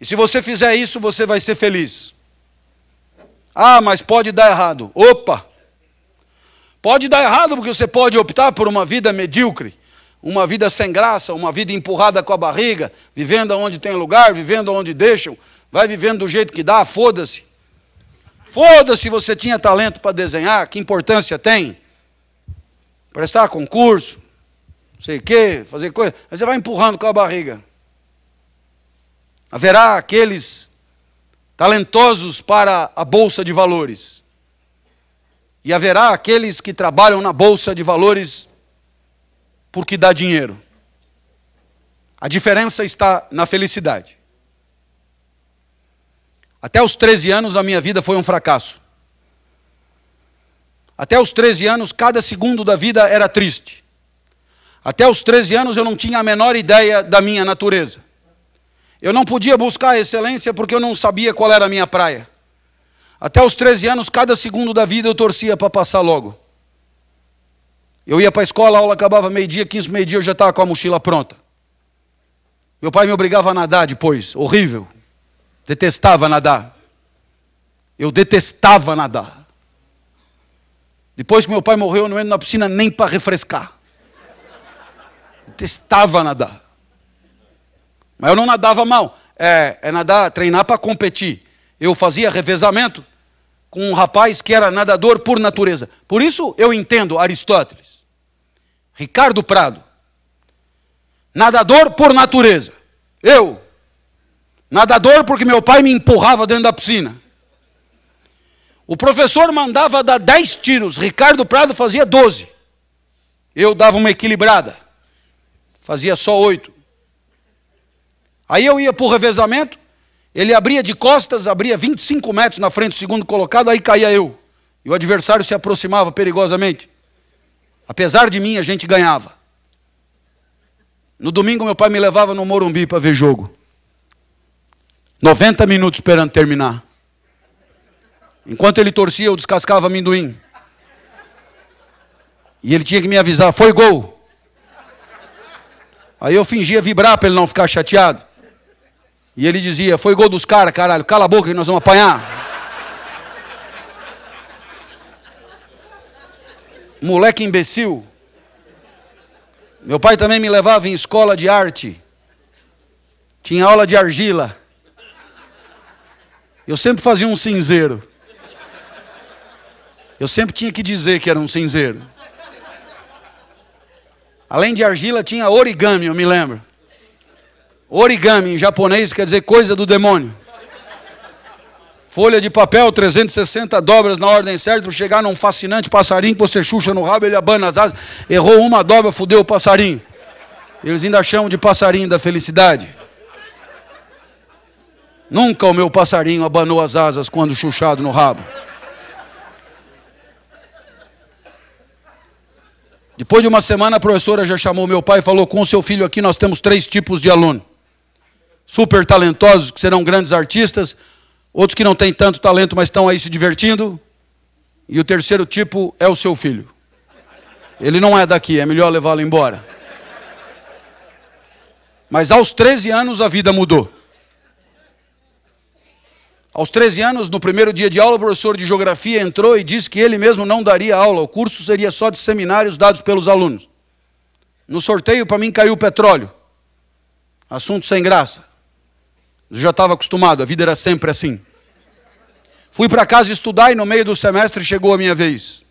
E se você fizer isso, você vai ser feliz. Ah, mas pode dar errado. Opa! Pode dar errado porque você pode optar por uma vida medíocre uma vida sem graça, uma vida empurrada com a barriga, vivendo onde tem lugar, vivendo onde deixam, vai vivendo do jeito que dá, foda-se. Foda-se você tinha talento para desenhar, que importância tem? Prestar concurso, não sei o quê, fazer coisa. mas você vai empurrando com a barriga. Haverá aqueles talentosos para a bolsa de valores. E haverá aqueles que trabalham na bolsa de valores porque dá dinheiro. A diferença está na felicidade. Até os 13 anos a minha vida foi um fracasso. Até os 13 anos, cada segundo da vida era triste. Até os 13 anos eu não tinha a menor ideia da minha natureza. Eu não podia buscar a excelência porque eu não sabia qual era a minha praia. Até os 13 anos, cada segundo da vida eu torcia para passar logo. Eu ia para a escola, a aula acabava meio-dia, 15, meio-dia eu já estava com a mochila pronta. Meu pai me obrigava a nadar depois, horrível. Detestava nadar. Eu detestava nadar. Depois que meu pai morreu, eu não entro na piscina nem para refrescar. Detestava nadar. Mas eu não nadava mal. É, é nadar, treinar para competir. Eu fazia revezamento com um rapaz que era nadador por natureza. Por isso eu entendo Aristóteles. Ricardo Prado. Nadador por natureza. Eu. Nadador porque meu pai me empurrava dentro da piscina. O professor mandava dar 10 tiros, Ricardo Prado fazia 12. Eu dava uma equilibrada, fazia só 8. Aí eu ia para o revezamento, ele abria de costas, abria 25 metros na frente do segundo colocado, aí caía eu. E o adversário se aproximava perigosamente. Apesar de mim, a gente ganhava. No domingo, meu pai me levava no Morumbi para ver jogo. 90 minutos esperando terminar. Enquanto ele torcia, eu descascava amendoim. E ele tinha que me avisar: foi gol. Aí eu fingia vibrar para ele não ficar chateado. E ele dizia: foi gol dos caras, caralho, cala a boca que nós vamos apanhar. moleque imbecil. Meu pai também me levava em escola de arte. Tinha aula de argila. Eu sempre fazia um cinzeiro. Eu sempre tinha que dizer que era um cinzeiro. Além de argila, tinha origami, eu me lembro. Origami em japonês quer dizer coisa do demônio. Folha de papel, 360 dobras na ordem certa, para chegar num fascinante passarinho que você chucha no rabo, ele abana as asas, errou uma dobra, fudeu o passarinho. Eles ainda chamam de passarinho da felicidade. Nunca o meu passarinho abanou as asas quando chuchado no rabo. Depois de uma semana, a professora já chamou meu pai e falou: Com o seu filho aqui, nós temos três tipos de aluno: super talentosos, que serão grandes artistas, outros que não têm tanto talento, mas estão aí se divertindo. E o terceiro tipo é o seu filho. Ele não é daqui, é melhor levá-lo embora. Mas aos 13 anos a vida mudou. Aos 13 anos, no primeiro dia de aula, o professor de geografia entrou e disse que ele mesmo não daria aula, o curso seria só de seminários dados pelos alunos. No sorteio, para mim, caiu petróleo. Assunto sem graça. Eu já estava acostumado, a vida era sempre assim. Fui para casa estudar e no meio do semestre chegou a minha vez.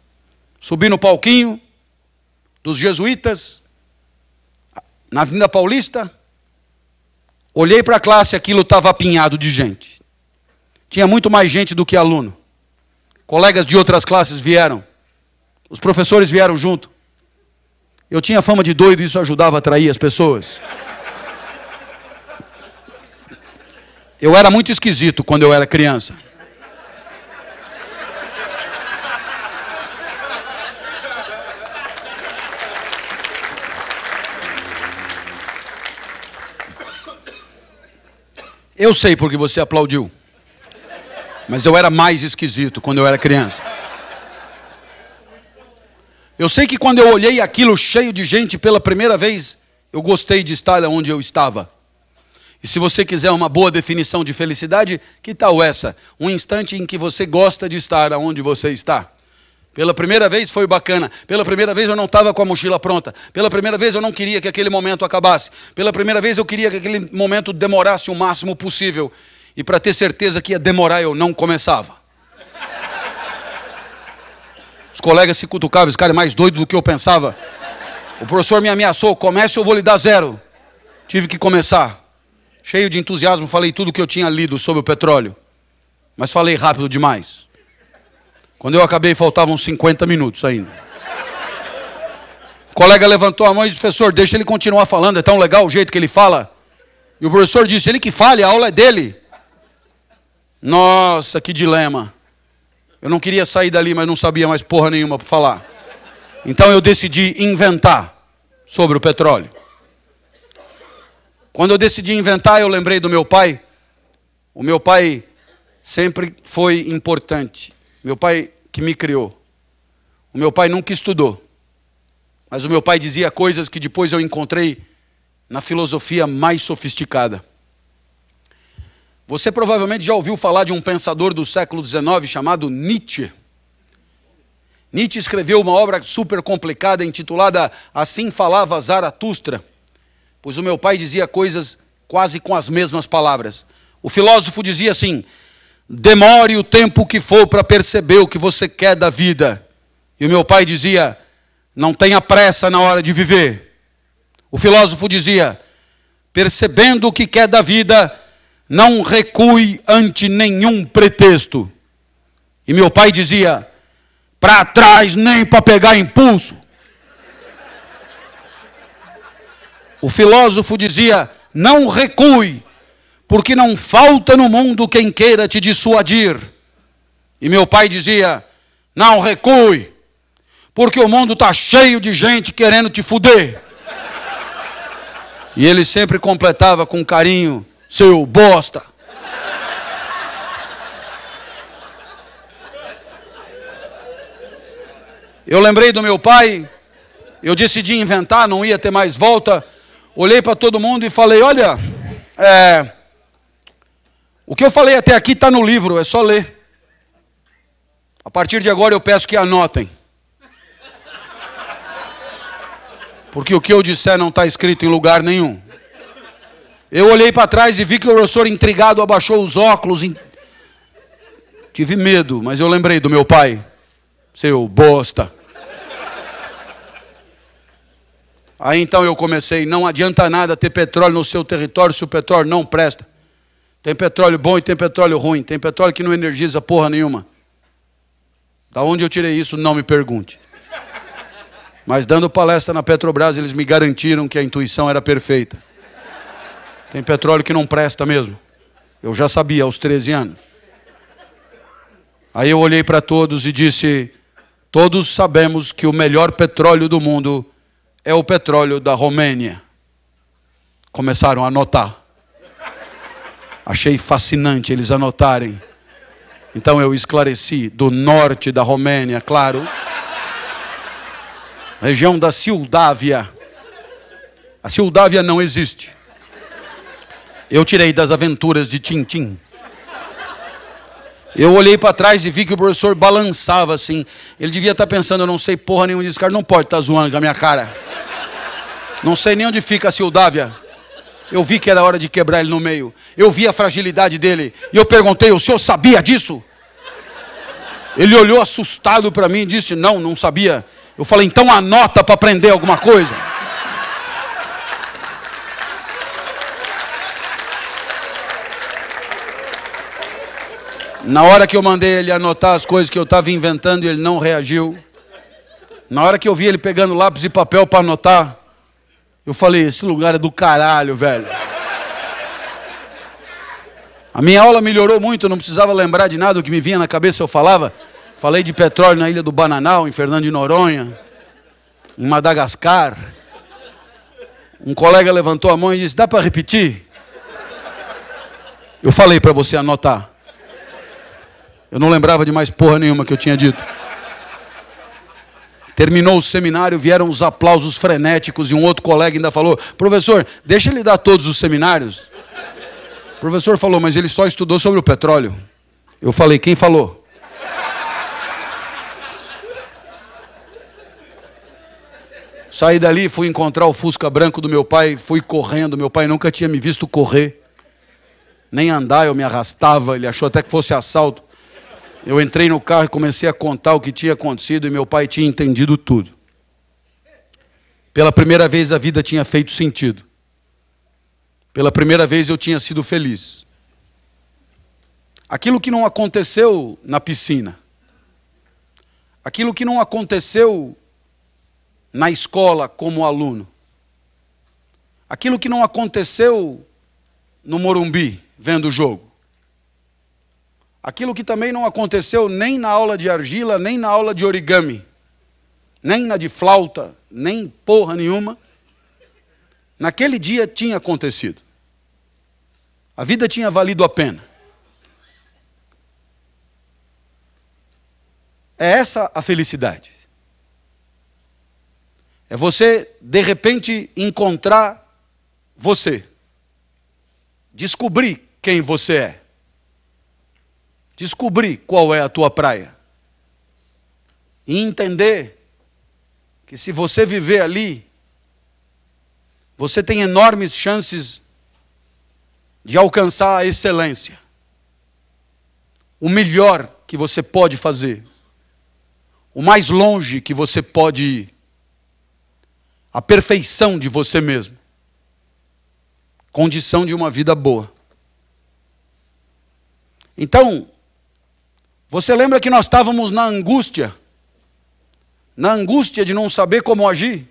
Subi no palquinho dos jesuítas, na Avenida Paulista. Olhei para a classe, aquilo estava apinhado de gente. Tinha muito mais gente do que aluno. Colegas de outras classes vieram. Os professores vieram junto. Eu tinha fama de doido e isso ajudava a atrair as pessoas. Eu era muito esquisito quando eu era criança. Eu sei porque você aplaudiu. Mas eu era mais esquisito quando eu era criança. Eu sei que quando eu olhei aquilo cheio de gente pela primeira vez, eu gostei de estar onde eu estava. E se você quiser uma boa definição de felicidade, que tal essa? Um instante em que você gosta de estar onde você está. Pela primeira vez foi bacana. Pela primeira vez eu não estava com a mochila pronta. Pela primeira vez eu não queria que aquele momento acabasse. Pela primeira vez eu queria que aquele momento demorasse o máximo possível. E para ter certeza que ia demorar, eu não começava. Os colegas se cutucavam, esse cara é mais doido do que eu pensava. O professor me ameaçou: comece ou vou lhe dar zero. Tive que começar. Cheio de entusiasmo, falei tudo o que eu tinha lido sobre o petróleo. Mas falei rápido demais. Quando eu acabei, faltavam 50 minutos ainda. O colega levantou a mão e disse: professor, deixa ele continuar falando, é tão legal o jeito que ele fala. E o professor disse: ele que fale, a aula é dele. Nossa, que dilema. Eu não queria sair dali, mas não sabia mais porra nenhuma para falar. Então eu decidi inventar sobre o petróleo. Quando eu decidi inventar, eu lembrei do meu pai. O meu pai sempre foi importante. Meu pai que me criou. O meu pai nunca estudou. Mas o meu pai dizia coisas que depois eu encontrei na filosofia mais sofisticada. Você provavelmente já ouviu falar de um pensador do século XIX chamado Nietzsche. Nietzsche escreveu uma obra super complicada intitulada Assim Falava Zaratustra pois o meu pai dizia coisas quase com as mesmas palavras. O filósofo dizia assim: demore o tempo que for para perceber o que você quer da vida. E o meu pai dizia: não tenha pressa na hora de viver. O filósofo dizia: percebendo o que quer da vida, não recue ante nenhum pretexto. E meu pai dizia: para trás nem para pegar impulso. O filósofo dizia: Não recue, porque não falta no mundo quem queira te dissuadir. E meu pai dizia: Não recue, porque o mundo está cheio de gente querendo te fuder. E ele sempre completava com carinho: Seu bosta. Eu lembrei do meu pai, eu decidi inventar, não ia ter mais volta olhei para todo mundo e falei: Olha, é, o que eu falei até aqui está no livro, é só ler. A partir de agora eu peço que anotem. Porque o que eu disser não está escrito em lugar nenhum. Eu olhei para trás e vi que o professor, intrigado, abaixou os óculos. In... Tive medo, mas eu lembrei do meu pai. Seu bosta. Aí então eu comecei, não adianta nada ter petróleo no seu território se o petróleo não presta. Tem petróleo bom e tem petróleo ruim, tem petróleo que não energiza porra nenhuma. Da onde eu tirei isso, não me pergunte. Mas dando palestra na Petrobras, eles me garantiram que a intuição era perfeita. Tem petróleo que não presta mesmo. Eu já sabia aos 13 anos. Aí eu olhei para todos e disse: Todos sabemos que o melhor petróleo do mundo é o petróleo da Romênia. Começaram a anotar. Achei fascinante eles anotarem. Então eu esclareci do norte da Romênia, claro. Região da Sildávia. A Sildávia não existe. Eu tirei das aventuras de Tintim. Eu olhei para trás e vi que o professor balançava assim. Ele devia estar tá pensando, eu não sei porra nenhuma disso, cara, não pode estar tá zoando com a minha cara. Não sei nem onde fica a Sildávia. Eu vi que era hora de quebrar ele no meio. Eu vi a fragilidade dele. E eu perguntei, o senhor sabia disso? Ele olhou assustado para mim e disse, não, não sabia. Eu falei, então anota para aprender alguma coisa. Na hora que eu mandei ele anotar as coisas que eu estava inventando, ele não reagiu. Na hora que eu vi ele pegando lápis e papel para anotar, eu falei: esse lugar é do caralho, velho. A minha aula melhorou muito, eu não precisava lembrar de nada, o que me vinha na cabeça eu falava. Falei de petróleo na Ilha do Bananal, em Fernando de Noronha, em Madagascar. Um colega levantou a mão e disse: Dá para repetir? Eu falei para você anotar. Eu não lembrava de mais porra nenhuma que eu tinha dito. Terminou o seminário, vieram os aplausos frenéticos e um outro colega ainda falou: professor, deixa ele dar todos os seminários. O professor falou, mas ele só estudou sobre o petróleo. Eu falei: quem falou? Saí dali, fui encontrar o Fusca branco do meu pai, fui correndo. Meu pai nunca tinha me visto correr, nem andar, eu me arrastava. Ele achou até que fosse assalto. Eu entrei no carro e comecei a contar o que tinha acontecido e meu pai tinha entendido tudo. Pela primeira vez a vida tinha feito sentido. Pela primeira vez eu tinha sido feliz. Aquilo que não aconteceu na piscina, aquilo que não aconteceu na escola como aluno, aquilo que não aconteceu no Morumbi vendo o jogo, Aquilo que também não aconteceu nem na aula de argila, nem na aula de origami, nem na de flauta, nem porra nenhuma. Naquele dia tinha acontecido. A vida tinha valido a pena. É essa a felicidade. É você, de repente, encontrar você. Descobrir quem você é descobrir qual é a tua praia. E entender que se você viver ali, você tem enormes chances de alcançar a excelência. O melhor que você pode fazer. O mais longe que você pode ir. A perfeição de você mesmo. Condição de uma vida boa. Então, você lembra que nós estávamos na angústia? Na angústia de não saber como agir?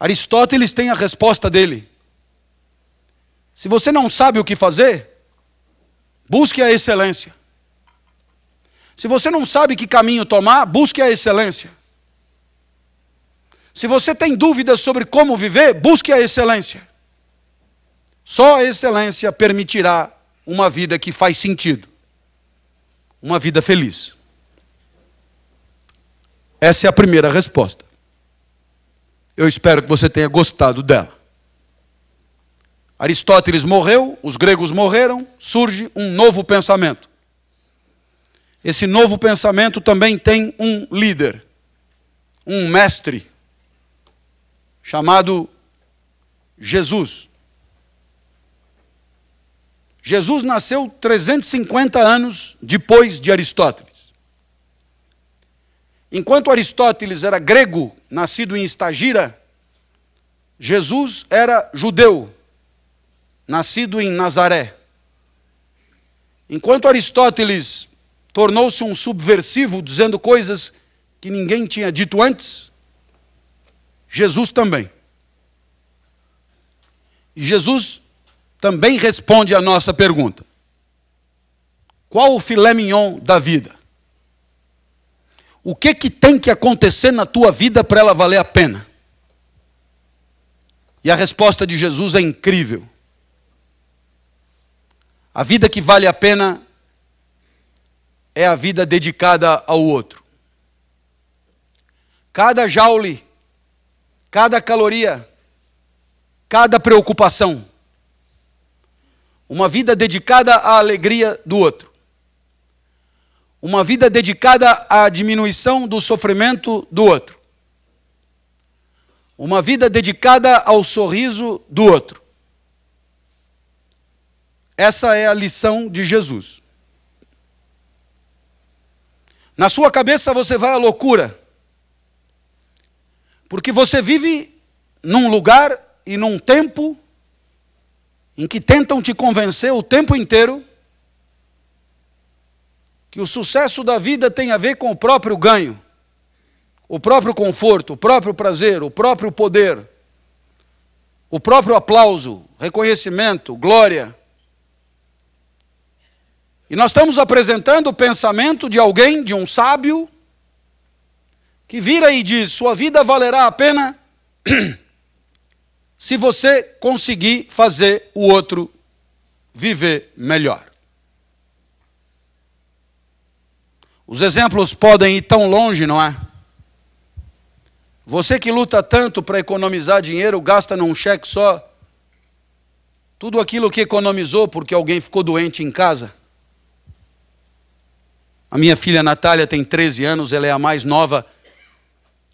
Aristóteles tem a resposta dele. Se você não sabe o que fazer, busque a excelência. Se você não sabe que caminho tomar, busque a excelência. Se você tem dúvidas sobre como viver, busque a excelência. Só a excelência permitirá uma vida que faz sentido uma vida feliz? Essa é a primeira resposta. Eu espero que você tenha gostado dela. Aristóteles morreu, os gregos morreram, surge um novo pensamento. Esse novo pensamento também tem um líder, um mestre, chamado Jesus. Jesus nasceu 350 anos depois de Aristóteles. Enquanto Aristóteles era grego, nascido em Estagira, Jesus era judeu, nascido em Nazaré. Enquanto Aristóteles tornou-se um subversivo, dizendo coisas que ninguém tinha dito antes, Jesus também. E Jesus também responde à nossa pergunta. Qual o filé mignon da vida? O que que tem que acontecer na tua vida para ela valer a pena? E a resposta de Jesus é incrível. A vida que vale a pena é a vida dedicada ao outro. Cada joule, cada caloria, cada preocupação uma vida dedicada à alegria do outro. Uma vida dedicada à diminuição do sofrimento do outro. Uma vida dedicada ao sorriso do outro. Essa é a lição de Jesus. Na sua cabeça você vai à loucura. Porque você vive num lugar e num tempo em que tentam te convencer o tempo inteiro que o sucesso da vida tem a ver com o próprio ganho, o próprio conforto, o próprio prazer, o próprio poder, o próprio aplauso, reconhecimento, glória. E nós estamos apresentando o pensamento de alguém, de um sábio, que vira e diz: sua vida valerá a pena se você conseguir fazer o outro viver melhor. Os exemplos podem ir tão longe, não é? Você que luta tanto para economizar dinheiro, gasta num cheque só tudo aquilo que economizou porque alguém ficou doente em casa. A minha filha Natália tem 13 anos, ela é a mais nova.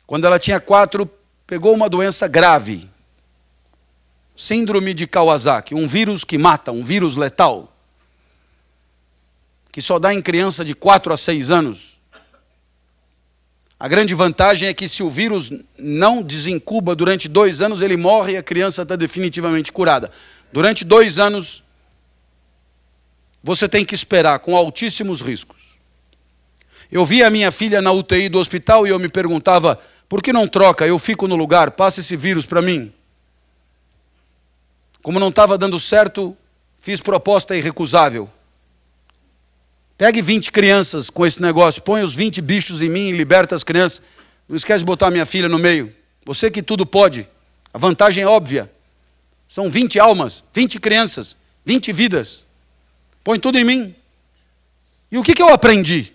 Quando ela tinha 4, pegou uma doença grave, Síndrome de Kawasaki, um vírus que mata, um vírus letal, que só dá em criança de 4 a 6 anos. A grande vantagem é que se o vírus não desincuba durante dois anos, ele morre e a criança está definitivamente curada. Durante dois anos, você tem que esperar com altíssimos riscos. Eu vi a minha filha na UTI do hospital e eu me perguntava: por que não troca? Eu fico no lugar, passa esse vírus para mim. Como não estava dando certo, fiz proposta irrecusável. Pegue 20 crianças com esse negócio, põe os 20 bichos em mim e liberta as crianças. Não esquece de botar minha filha no meio. Você que tudo pode. A vantagem é óbvia. São 20 almas, 20 crianças, 20 vidas. Põe tudo em mim. E o que, que eu aprendi?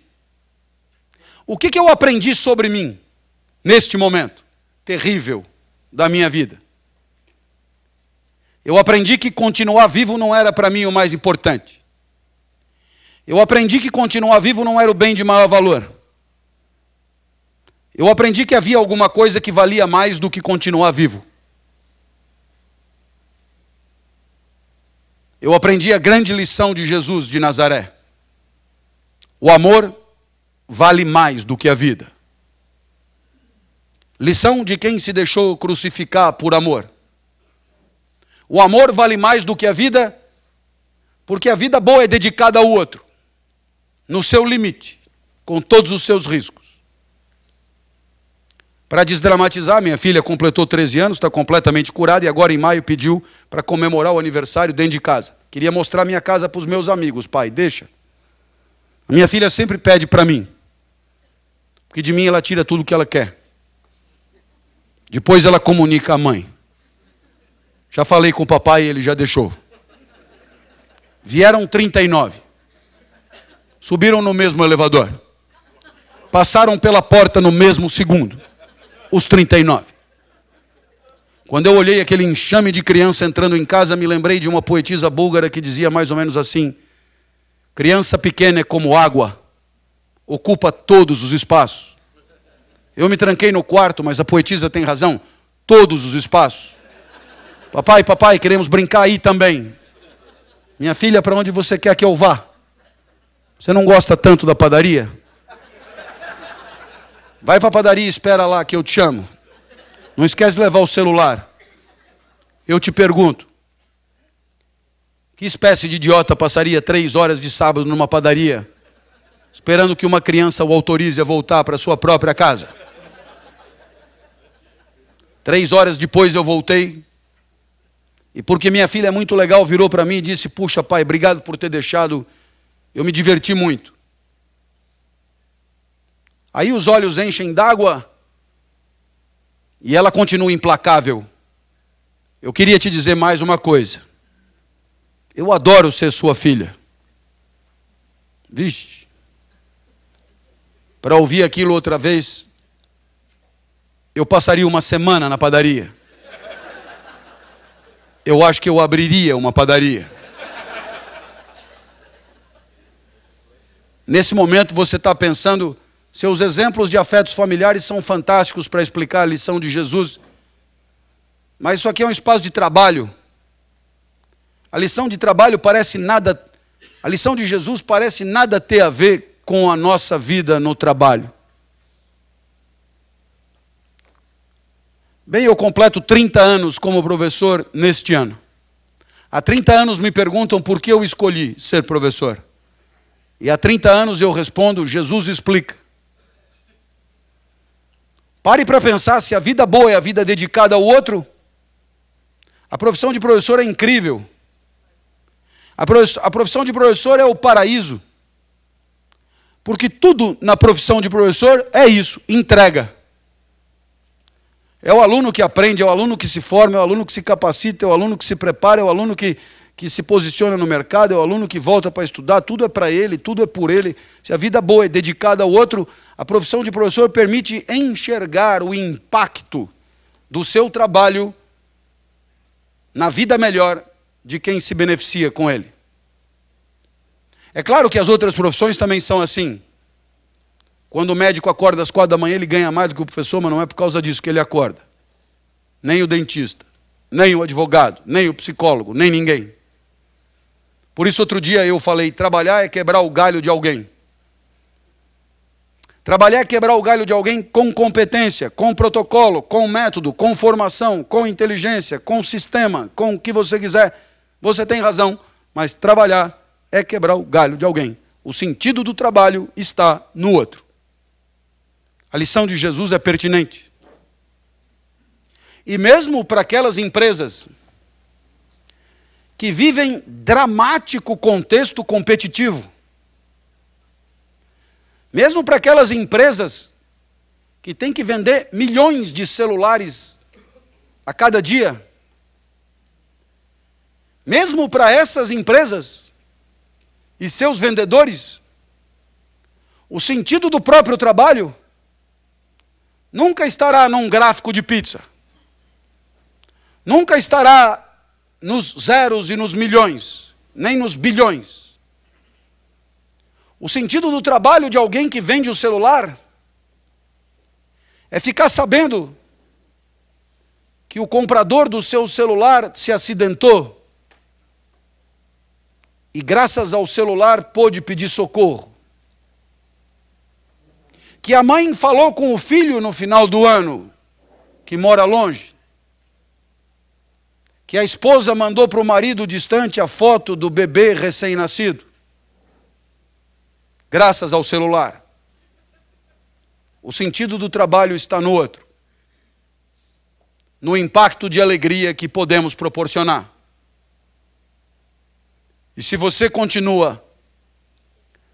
O que, que eu aprendi sobre mim neste momento terrível da minha vida? Eu aprendi que continuar vivo não era para mim o mais importante. Eu aprendi que continuar vivo não era o bem de maior valor. Eu aprendi que havia alguma coisa que valia mais do que continuar vivo. Eu aprendi a grande lição de Jesus de Nazaré. O amor vale mais do que a vida. Lição de quem se deixou crucificar por amor. O amor vale mais do que a vida, porque a vida boa é dedicada ao outro, no seu limite, com todos os seus riscos. Para desdramatizar, minha filha completou 13 anos, está completamente curada e agora em maio pediu para comemorar o aniversário dentro de casa. Queria mostrar minha casa para os meus amigos, pai, deixa. A minha filha sempre pede para mim, porque de mim ela tira tudo o que ela quer. Depois ela comunica à mãe. Já falei com o papai, ele já deixou. Vieram 39. Subiram no mesmo elevador. Passaram pela porta no mesmo segundo. Os 39. Quando eu olhei aquele enxame de criança entrando em casa, me lembrei de uma poetisa búlgara que dizia mais ou menos assim: Criança pequena é como água, ocupa todos os espaços. Eu me tranquei no quarto, mas a poetisa tem razão: todos os espaços. Papai, papai, queremos brincar aí também. Minha filha, para onde você quer que eu vá? Você não gosta tanto da padaria? Vai para a padaria e espera lá que eu te chamo. Não esquece de levar o celular. Eu te pergunto: que espécie de idiota passaria três horas de sábado numa padaria, esperando que uma criança o autorize a voltar para sua própria casa? Três horas depois eu voltei, e porque minha filha é muito legal, virou para mim e disse: Puxa, pai, obrigado por ter deixado. Eu me diverti muito. Aí os olhos enchem d'água e ela continua implacável. Eu queria te dizer mais uma coisa. Eu adoro ser sua filha. Vixe. Para ouvir aquilo outra vez, eu passaria uma semana na padaria eu acho que eu abriria uma padaria. Nesse momento você está pensando, seus exemplos de afetos familiares são fantásticos para explicar a lição de Jesus, mas isso aqui é um espaço de trabalho. A lição de trabalho parece nada, a lição de Jesus parece nada ter a ver com a nossa vida no trabalho. Bem, eu completo 30 anos como professor neste ano. Há 30 anos me perguntam por que eu escolhi ser professor. E há 30 anos eu respondo: Jesus explica. Pare para pensar se a vida boa é a vida dedicada ao outro. A profissão de professor é incrível. A profissão de professor é o paraíso. Porque tudo na profissão de professor é isso: entrega. É o aluno que aprende, é o aluno que se forma, é o aluno que se capacita, é o aluno que se prepara, é o aluno que, que se posiciona no mercado, é o aluno que volta para estudar, tudo é para ele, tudo é por ele. Se a vida boa é dedicada ao outro, a profissão de professor permite enxergar o impacto do seu trabalho na vida melhor de quem se beneficia com ele. É claro que as outras profissões também são assim. Quando o médico acorda às quatro da manhã, ele ganha mais do que o professor, mas não é por causa disso que ele acorda. Nem o dentista, nem o advogado, nem o psicólogo, nem ninguém. Por isso, outro dia eu falei: trabalhar é quebrar o galho de alguém. Trabalhar é quebrar o galho de alguém com competência, com protocolo, com método, com formação, com inteligência, com sistema, com o que você quiser. Você tem razão, mas trabalhar é quebrar o galho de alguém. O sentido do trabalho está no outro. A lição de Jesus é pertinente. E mesmo para aquelas empresas que vivem dramático contexto competitivo, mesmo para aquelas empresas que têm que vender milhões de celulares a cada dia, mesmo para essas empresas e seus vendedores, o sentido do próprio trabalho nunca estará num gráfico de pizza. Nunca estará nos zeros e nos milhões, nem nos bilhões. O sentido do trabalho de alguém que vende o celular é ficar sabendo que o comprador do seu celular se acidentou e, graças ao celular, pôde pedir socorro que a mãe falou com o filho no final do ano, que mora longe. Que a esposa mandou para o marido distante a foto do bebê recém-nascido, graças ao celular. O sentido do trabalho está no outro, no impacto de alegria que podemos proporcionar. E se você continua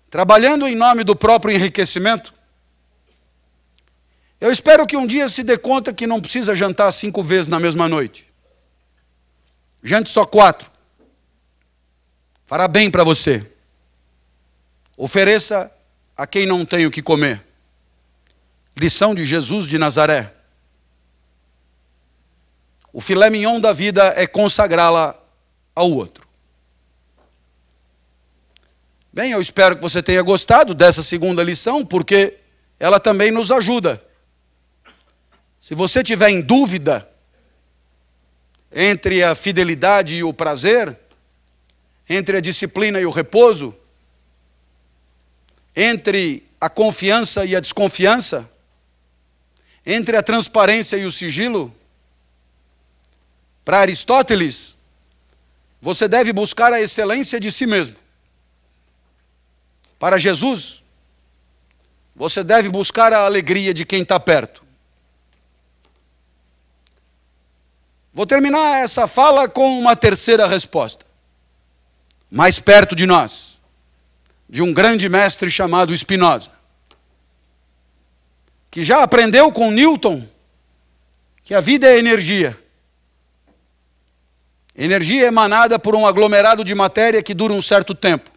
trabalhando em nome do próprio enriquecimento, eu espero que um dia se dê conta que não precisa jantar cinco vezes na mesma noite. Jante só quatro. Fará bem para você. Ofereça a quem não tem o que comer. Lição de Jesus de Nazaré. O filé mignon da vida é consagrá-la ao outro. Bem, eu espero que você tenha gostado dessa segunda lição, porque ela também nos ajuda se você tiver em dúvida entre a fidelidade e o prazer, entre a disciplina e o repouso, entre a confiança e a desconfiança, entre a transparência e o sigilo, para Aristóteles, você deve buscar a excelência de si mesmo. Para Jesus, você deve buscar a alegria de quem está perto. Vou terminar essa fala com uma terceira resposta. Mais perto de nós, de um grande mestre chamado Spinoza, que já aprendeu com Newton que a vida é energia. Energia emanada por um aglomerado de matéria que dura um certo tempo.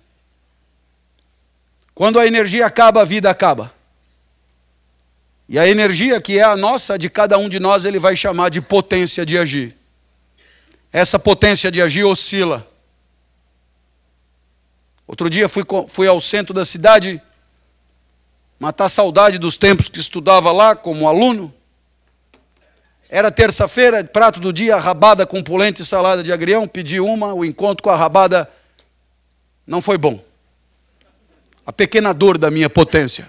Quando a energia acaba, a vida acaba. E a energia que é a nossa, de cada um de nós, ele vai chamar de potência de agir. Essa potência de agir oscila. Outro dia fui, fui ao centro da cidade matar saudade dos tempos que estudava lá como aluno. Era terça-feira, prato do dia, rabada com polenta e salada de agrião. Pedi uma, o encontro com a rabada não foi bom. A pequena dor da minha potência.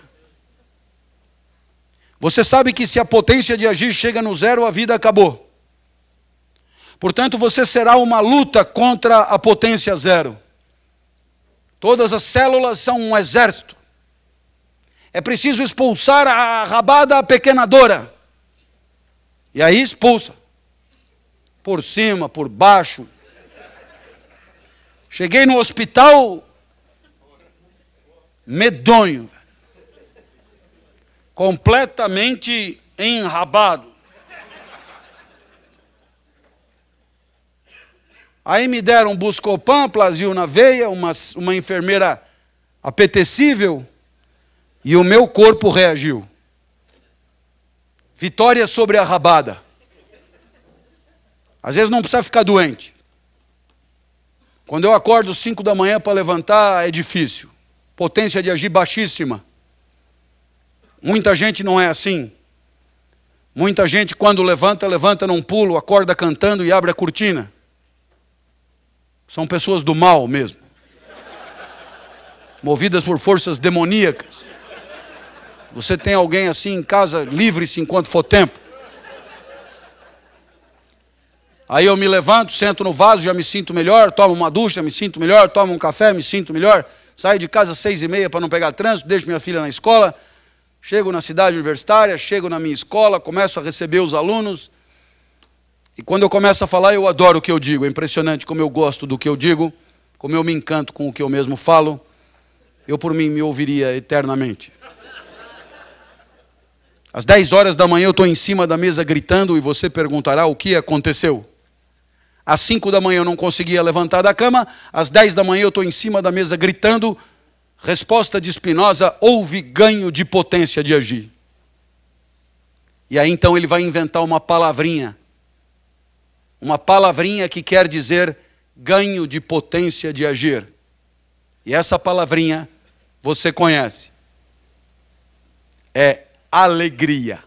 Você sabe que se a potência de agir chega no zero, a vida acabou. Portanto, você será uma luta contra a potência zero. Todas as células são um exército. É preciso expulsar a rabada pequenadora. E aí expulsa. Por cima, por baixo. Cheguei no hospital medonho completamente enrabado. Aí me deram um buscopan, plasio na veia, uma, uma enfermeira apetecível, e o meu corpo reagiu. Vitória sobre a rabada. Às vezes não precisa ficar doente. Quando eu acordo 5 da manhã para levantar, é difícil. Potência de agir baixíssima. Muita gente não é assim. Muita gente, quando levanta, levanta num pulo, acorda cantando e abre a cortina. São pessoas do mal mesmo, movidas por forças demoníacas. Você tem alguém assim em casa, livre-se enquanto for tempo. Aí eu me levanto, sento no vaso, já me sinto melhor, tomo uma ducha, me sinto melhor, tomo um café, me sinto melhor. Saio de casa às seis e meia para não pegar trânsito, deixo minha filha na escola, Chego na cidade universitária, chego na minha escola, começo a receber os alunos. E quando eu começo a falar, eu adoro o que eu digo. É impressionante como eu gosto do que eu digo, como eu me encanto com o que eu mesmo falo. Eu, por mim, me ouviria eternamente. Às 10 horas da manhã eu estou em cima da mesa gritando e você perguntará o que aconteceu. Às 5 da manhã eu não conseguia levantar da cama, às 10 da manhã eu estou em cima da mesa gritando Resposta de Spinoza: houve ganho de potência de agir. E aí então ele vai inventar uma palavrinha. Uma palavrinha que quer dizer ganho de potência de agir. E essa palavrinha você conhece. É alegria.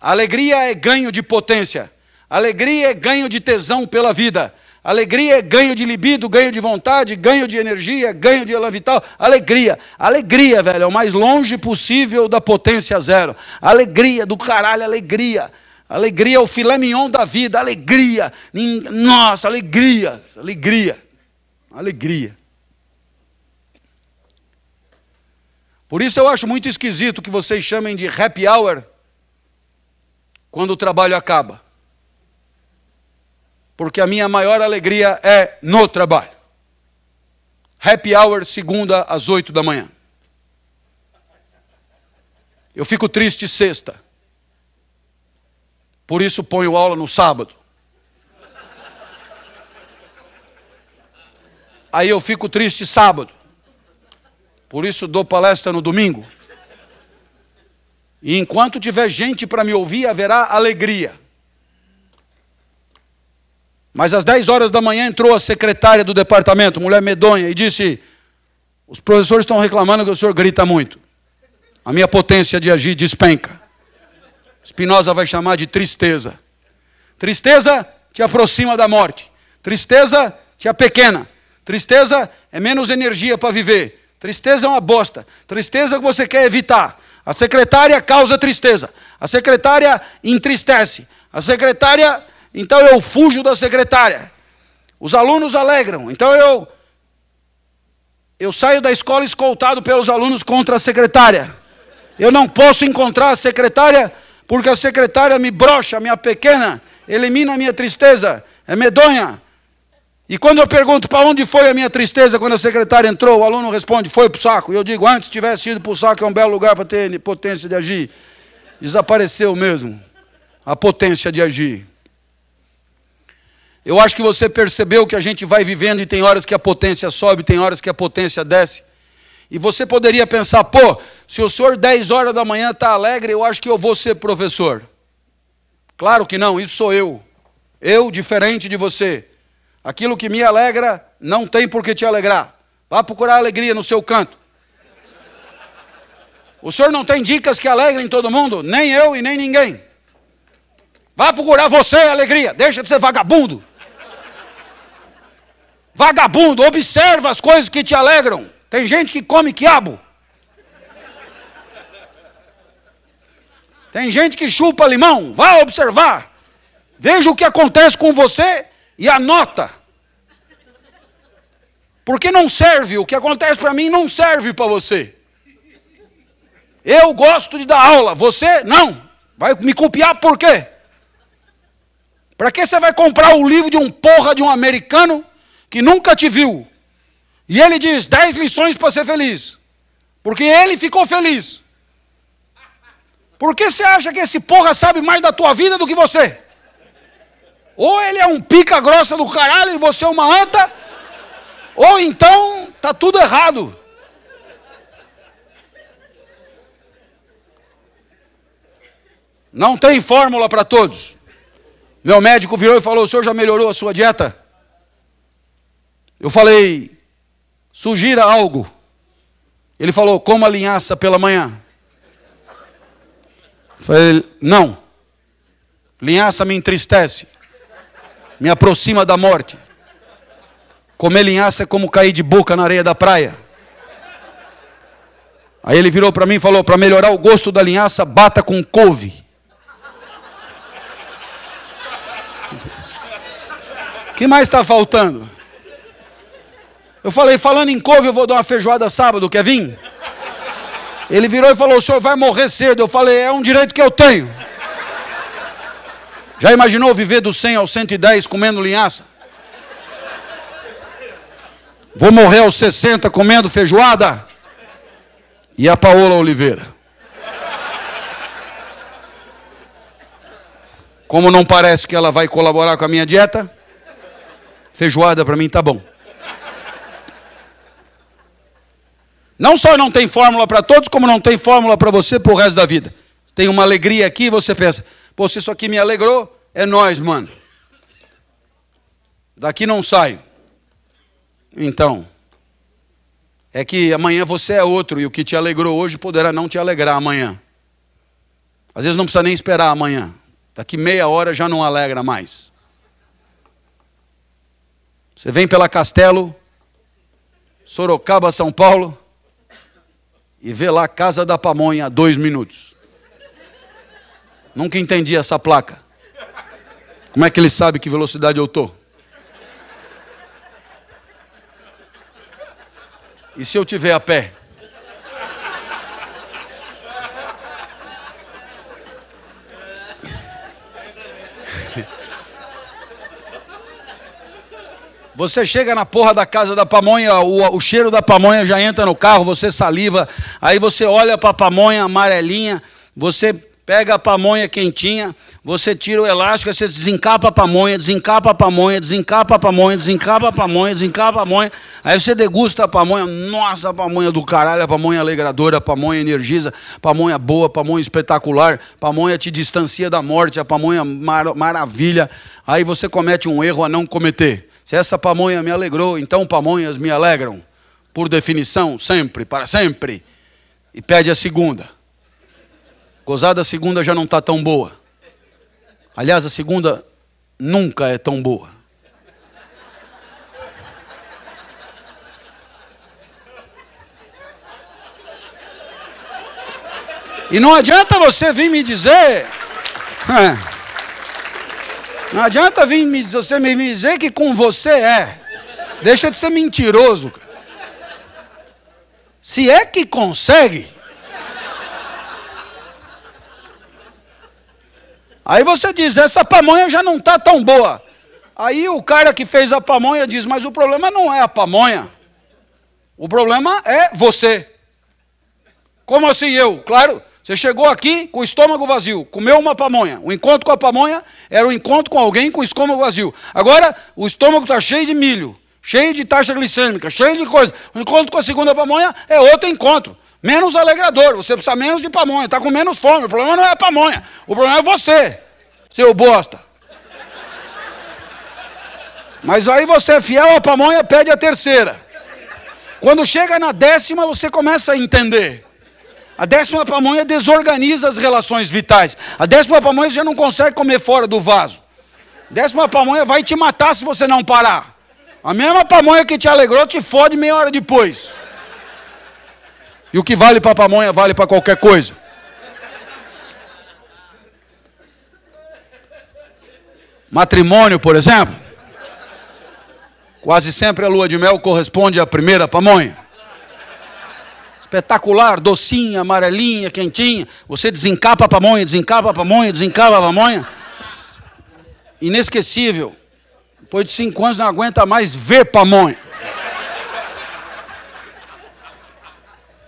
Alegria é ganho de potência. Alegria é ganho de tesão pela vida. Alegria é ganho de libido, ganho de vontade, ganho de energia, ganho de ela vital. Alegria. Alegria, velho, é o mais longe possível da potência zero. Alegria, do caralho, alegria. Alegria é o filé mignon da vida. Alegria. Nossa, alegria. Alegria. Alegria. Por isso eu acho muito esquisito que vocês chamem de happy hour quando o trabalho acaba porque a minha maior alegria é no trabalho. Happy hour, segunda às oito da manhã. Eu fico triste sexta. Por isso ponho aula no sábado. Aí eu fico triste sábado. Por isso dou palestra no domingo. E enquanto tiver gente para me ouvir, haverá alegria. Mas às 10 horas da manhã entrou a secretária do departamento, mulher medonha, e disse: Os professores estão reclamando que o senhor grita muito. A minha potência de agir despenca. Spinoza vai chamar de tristeza. Tristeza te aproxima da morte. Tristeza te apequena. Tristeza é menos energia para viver. Tristeza é uma bosta. Tristeza é que você quer evitar. A secretária causa tristeza. A secretária entristece. A secretária então eu fujo da secretária. Os alunos alegram, então eu eu saio da escola escoltado pelos alunos contra a secretária. Eu não posso encontrar a secretária porque a secretária me brocha, minha pequena, elimina a minha tristeza, é medonha. E quando eu pergunto para onde foi a minha tristeza quando a secretária entrou, o aluno responde, foi para o saco. E eu digo, antes tivesse ido para o saco, é um belo lugar para ter potência de agir. Desapareceu mesmo a potência de agir. Eu acho que você percebeu que a gente vai vivendo e tem horas que a potência sobe, tem horas que a potência desce. E você poderia pensar, pô, se o senhor 10 horas da manhã está alegre, eu acho que eu vou ser professor. Claro que não, isso sou eu. Eu diferente de você. Aquilo que me alegra não tem por que te alegrar. Vá procurar alegria no seu canto. O senhor não tem dicas que alegrem todo mundo? Nem eu e nem ninguém. Vá procurar você alegria. Deixa de ser vagabundo. Vagabundo, observa as coisas que te alegram. Tem gente que come quiabo. Tem gente que chupa limão. Vá observar. Veja o que acontece com você e anota. Porque não serve. O que acontece para mim não serve para você. Eu gosto de dar aula. Você não. Vai me copiar por quê? Para que você vai comprar o livro de um porra de um americano que nunca te viu, e ele diz: dez lições para ser feliz, porque ele ficou feliz. Por que você acha que esse porra sabe mais da tua vida do que você? Ou ele é um pica grossa do caralho e você é uma anta, ou então tá tudo errado. Não tem fórmula para todos. Meu médico virou e falou: o senhor já melhorou a sua dieta? Eu falei, sugira algo. Ele falou, coma linhaça pela manhã. Eu falei, não. Linhaça me entristece, me aproxima da morte. Comer linhaça é como cair de boca na areia da praia. Aí ele virou para mim e falou: para melhorar o gosto da linhaça, bata com couve. O que mais está faltando? Eu falei, falando em couve, eu vou dar uma feijoada sábado, quer vir? Ele virou e falou: o senhor vai morrer cedo. Eu falei: é um direito que eu tenho. Já imaginou viver do 100 ao 110 comendo linhaça? Vou morrer aos 60 comendo feijoada? E a Paola Oliveira? Como não parece que ela vai colaborar com a minha dieta, feijoada para mim tá bom. Não só não tem fórmula para todos, como não tem fórmula para você para o resto da vida. Tem uma alegria aqui e você pensa, pô, se isso aqui me alegrou, é nós, mano. Daqui não saio. Então, é que amanhã você é outro e o que te alegrou hoje poderá não te alegrar amanhã. Às vezes não precisa nem esperar amanhã. Daqui meia hora já não alegra mais. Você vem pela Castelo, Sorocaba, São Paulo e vê lá Casa da Pamonha, dois minutos. Nunca entendi essa placa. Como é que ele sabe que velocidade eu estou? E se eu tiver a pé? Você chega na porra da casa da pamonha, o, o cheiro da pamonha já entra no carro, você saliva, aí você olha para a pamonha amarelinha, você pega a pamonha quentinha, você tira o elástico, você desencapa a pamonha, desencapa a pamonha, desencapa a pamonha, desencapa a pamonha, desencapa a pamonha, aí você degusta a pamonha, nossa, a pamonha do caralho, a pamonha alegradora, a pamonha energiza, a pamonha boa, a pamonha espetacular, a pamonha te distancia da morte, a pamonha mar maravilha, aí você comete um erro a não cometer. Se essa pamonha me alegrou, então pamonhas me alegram, por definição, sempre, para sempre. E pede a segunda. Gozar da segunda já não está tão boa. Aliás, a segunda nunca é tão boa. E não adianta você vir me dizer. É. Não adianta vir me, você me dizer que com você é. Deixa de ser mentiroso. Se é que consegue. Aí você diz, essa pamonha já não está tão boa. Aí o cara que fez a pamonha diz, mas o problema não é a pamonha. O problema é você. Como assim eu? Claro, você chegou aqui com o estômago vazio, comeu uma pamonha. O encontro com a pamonha era o um encontro com alguém com o estômago vazio. Agora, o estômago está cheio de milho, cheio de taxa glicêmica, cheio de coisa. O encontro com a segunda pamonha é outro encontro. Menos alegrador, você precisa menos de pamonha, está com menos fome. O problema não é a pamonha, o problema é você, seu bosta. Mas aí você é fiel à pamonha, pede a terceira. Quando chega na décima, você começa a entender. A décima pamonha desorganiza as relações vitais. A décima pamonha já não consegue comer fora do vaso. A décima pamonha vai te matar se você não parar. A mesma pamonha que te alegrou te fode meia hora depois. E o que vale para pamonha vale para qualquer coisa. Matrimônio, por exemplo. Quase sempre a lua de mel corresponde à primeira pamonha espetacular, docinha, amarelinha, quentinha. Você desencapa a pamonha, desencapa a pamonha, desencapa a pamonha. Inesquecível. Depois de cinco anos não aguenta mais ver pamonha.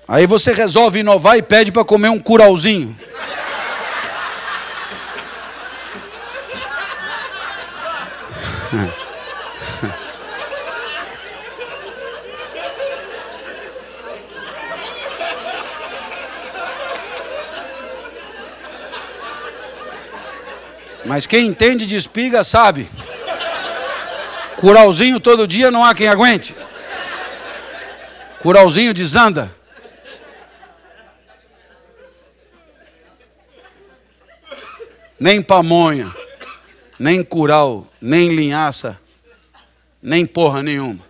Aí você resolve inovar e pede para comer um curauzinho. É. Mas quem entende de espiga sabe. Curalzinho todo dia não há quem aguente. Curalzinho desanda. Nem pamonha, nem cural, nem linhaça, nem porra nenhuma.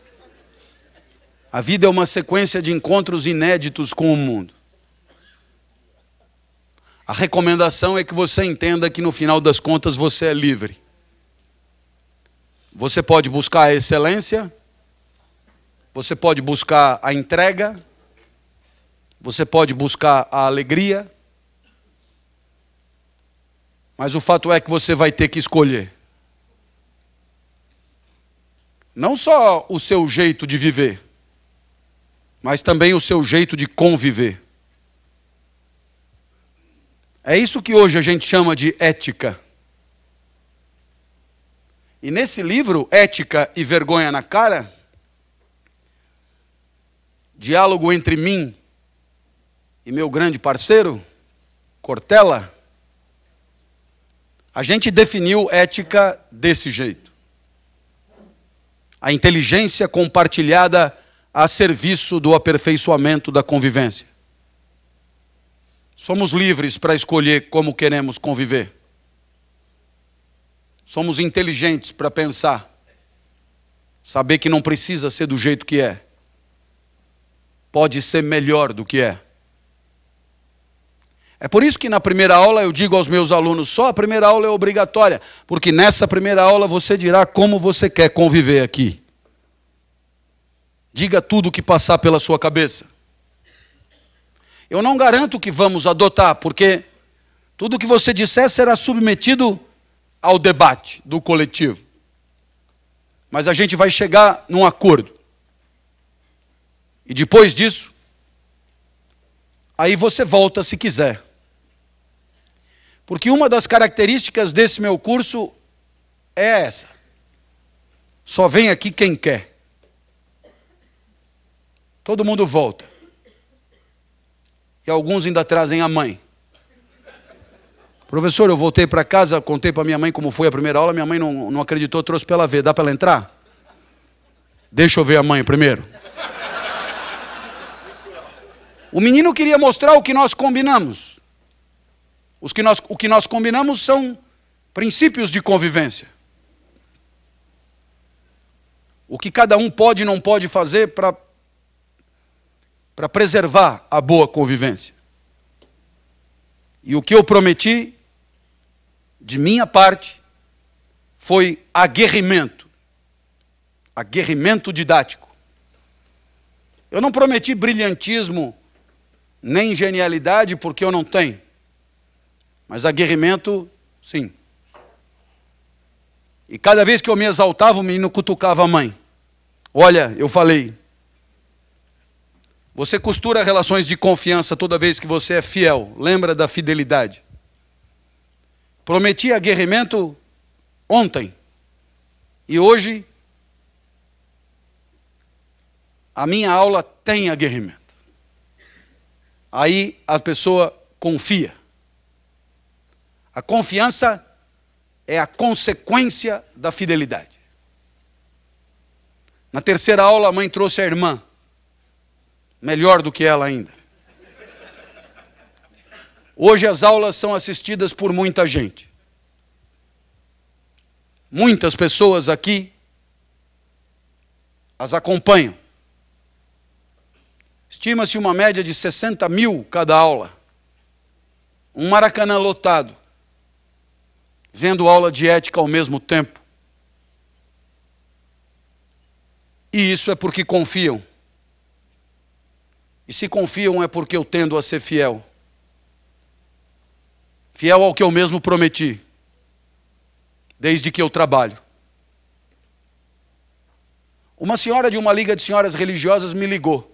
A vida é uma sequência de encontros inéditos com o mundo. A recomendação é que você entenda que no final das contas você é livre. Você pode buscar a excelência, você pode buscar a entrega, você pode buscar a alegria, mas o fato é que você vai ter que escolher. Não só o seu jeito de viver, mas também o seu jeito de conviver. É isso que hoje a gente chama de ética. E nesse livro, Ética e Vergonha na Cara, diálogo entre mim e meu grande parceiro, Cortella, a gente definiu ética desse jeito. A inteligência compartilhada a serviço do aperfeiçoamento da convivência. Somos livres para escolher como queremos conviver. Somos inteligentes para pensar. Saber que não precisa ser do jeito que é. Pode ser melhor do que é. É por isso que na primeira aula eu digo aos meus alunos: só a primeira aula é obrigatória, porque nessa primeira aula você dirá como você quer conviver aqui. Diga tudo o que passar pela sua cabeça. Eu não garanto que vamos adotar, porque tudo que você disser será submetido ao debate do coletivo. Mas a gente vai chegar num acordo. E depois disso, aí você volta se quiser. Porque uma das características desse meu curso é essa. Só vem aqui quem quer. Todo mundo volta que alguns ainda trazem a mãe. Professor, eu voltei para casa, contei para minha mãe como foi a primeira aula, minha mãe não, não acreditou, trouxe para ela ver. Dá para ela entrar? Deixa eu ver a mãe primeiro. O menino queria mostrar o que nós combinamos. Os que nós, o que nós combinamos são princípios de convivência. O que cada um pode e não pode fazer para para preservar a boa convivência. E o que eu prometi, de minha parte, foi aguerrimento, aguerrimento didático. Eu não prometi brilhantismo nem genialidade, porque eu não tenho, mas aguerrimento, sim. E cada vez que eu me exaltava, o menino cutucava a mãe. Olha, eu falei, você costura relações de confiança toda vez que você é fiel. Lembra da fidelidade. Prometi aguerrimento ontem. E hoje a minha aula tem aguerrimento. Aí a pessoa confia. A confiança é a consequência da fidelidade. Na terceira aula, a mãe trouxe a irmã melhor do que ela ainda. Hoje as aulas são assistidas por muita gente. Muitas pessoas aqui as acompanham. Estima-se uma média de 60 mil cada aula. Um maracanã lotado, vendo aula de ética ao mesmo tempo. E isso é porque confiam e se confiam é porque eu tendo a ser fiel. Fiel ao que eu mesmo prometi, desde que eu trabalho. Uma senhora de uma liga de senhoras religiosas me ligou.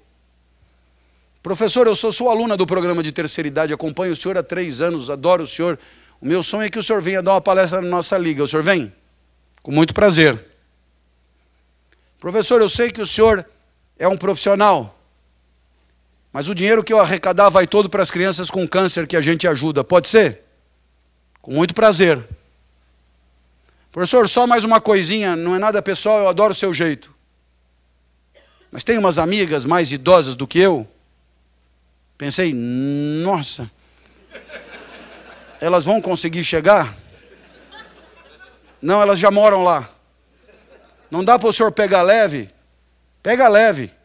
Professor, eu sou sua aluna do programa de terceira idade, acompanho o senhor há três anos, adoro o senhor. O meu sonho é que o senhor venha dar uma palestra na nossa liga. O senhor vem? Com muito prazer. Professor, eu sei que o senhor é um profissional mas o dinheiro que eu arrecadar vai todo para as crianças com câncer que a gente ajuda. Pode ser? Com muito prazer. Professor, só mais uma coisinha, não é nada pessoal, eu adoro o seu jeito. Mas tem umas amigas mais idosas do que eu. Pensei, nossa, elas vão conseguir chegar? Não, elas já moram lá. Não dá para o senhor pegar leve? Pega leve.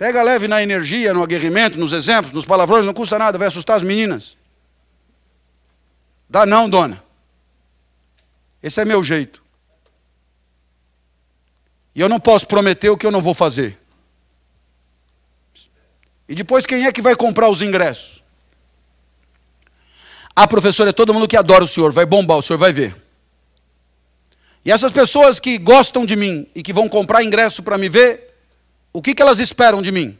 Pega leve na energia, no aguerrimento, nos exemplos, nos palavrões, não custa nada, vai assustar as meninas. Dá não, dona. Esse é meu jeito. E eu não posso prometer o que eu não vou fazer. E depois quem é que vai comprar os ingressos? Ah, professor, é todo mundo que adora o senhor, vai bombar, o senhor vai ver. E essas pessoas que gostam de mim e que vão comprar ingresso para me ver, o que, que elas esperam de mim?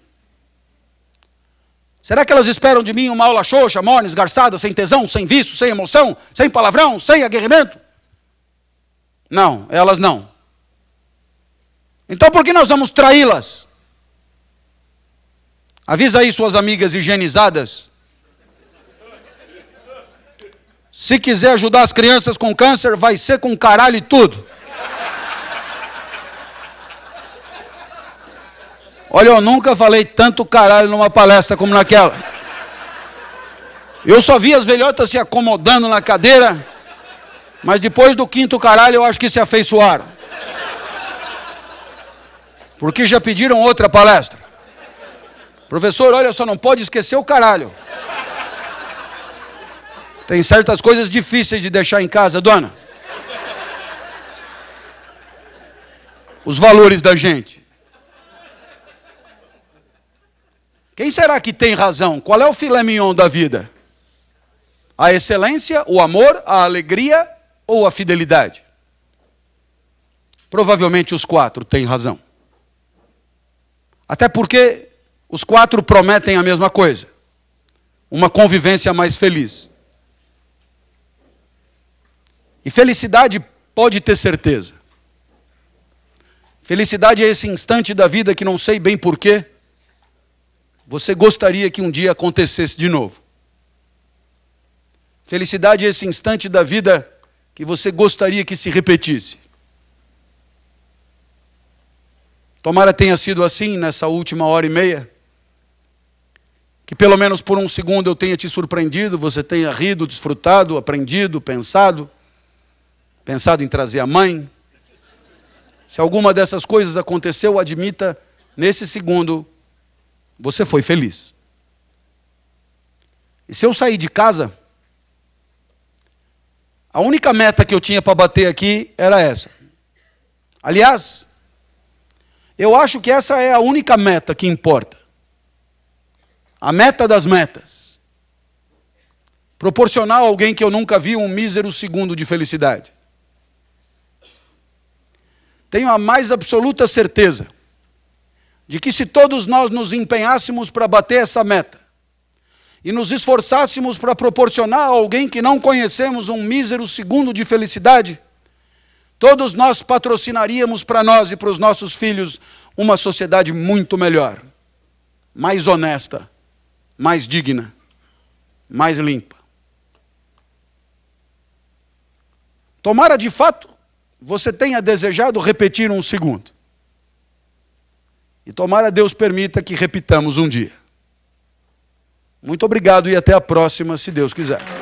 Será que elas esperam de mim uma aula xoxa, morna, esgarçada, sem tesão, sem vício, sem emoção, sem palavrão, sem aguerrimento? Não, elas não. Então por que nós vamos traí-las? Avisa aí suas amigas higienizadas. Se quiser ajudar as crianças com câncer, vai ser com caralho e tudo. Olha, eu nunca falei tanto caralho numa palestra como naquela. Eu só vi as velhotas se acomodando na cadeira, mas depois do quinto caralho eu acho que se afeiçoaram. Porque já pediram outra palestra. Professor, olha só, não pode esquecer o caralho. Tem certas coisas difíceis de deixar em casa, dona. Os valores da gente. Quem será que tem razão? Qual é o filé mignon da vida? A excelência, o amor, a alegria ou a fidelidade? Provavelmente os quatro têm razão. Até porque os quatro prometem a mesma coisa: uma convivência mais feliz. E felicidade pode ter certeza. Felicidade é esse instante da vida que não sei bem porquê, você gostaria que um dia acontecesse de novo? Felicidade é esse instante da vida que você gostaria que se repetisse. Tomara tenha sido assim nessa última hora e meia. Que pelo menos por um segundo eu tenha te surpreendido, você tenha rido, desfrutado, aprendido, pensado, pensado em trazer a mãe. Se alguma dessas coisas aconteceu, admita nesse segundo você foi feliz. E se eu sair de casa, a única meta que eu tinha para bater aqui era essa. Aliás, eu acho que essa é a única meta que importa. A meta das metas. Proporcionar a alguém que eu nunca vi um mísero segundo de felicidade. Tenho a mais absoluta certeza de que se todos nós nos empenhássemos para bater essa meta e nos esforçássemos para proporcionar a alguém que não conhecemos um mísero segundo de felicidade, todos nós patrocinaríamos para nós e para os nossos filhos uma sociedade muito melhor, mais honesta, mais digna, mais limpa. Tomara de fato você tenha desejado repetir um segundo. E tomara Deus permita que repitamos um dia. Muito obrigado e até a próxima, se Deus quiser.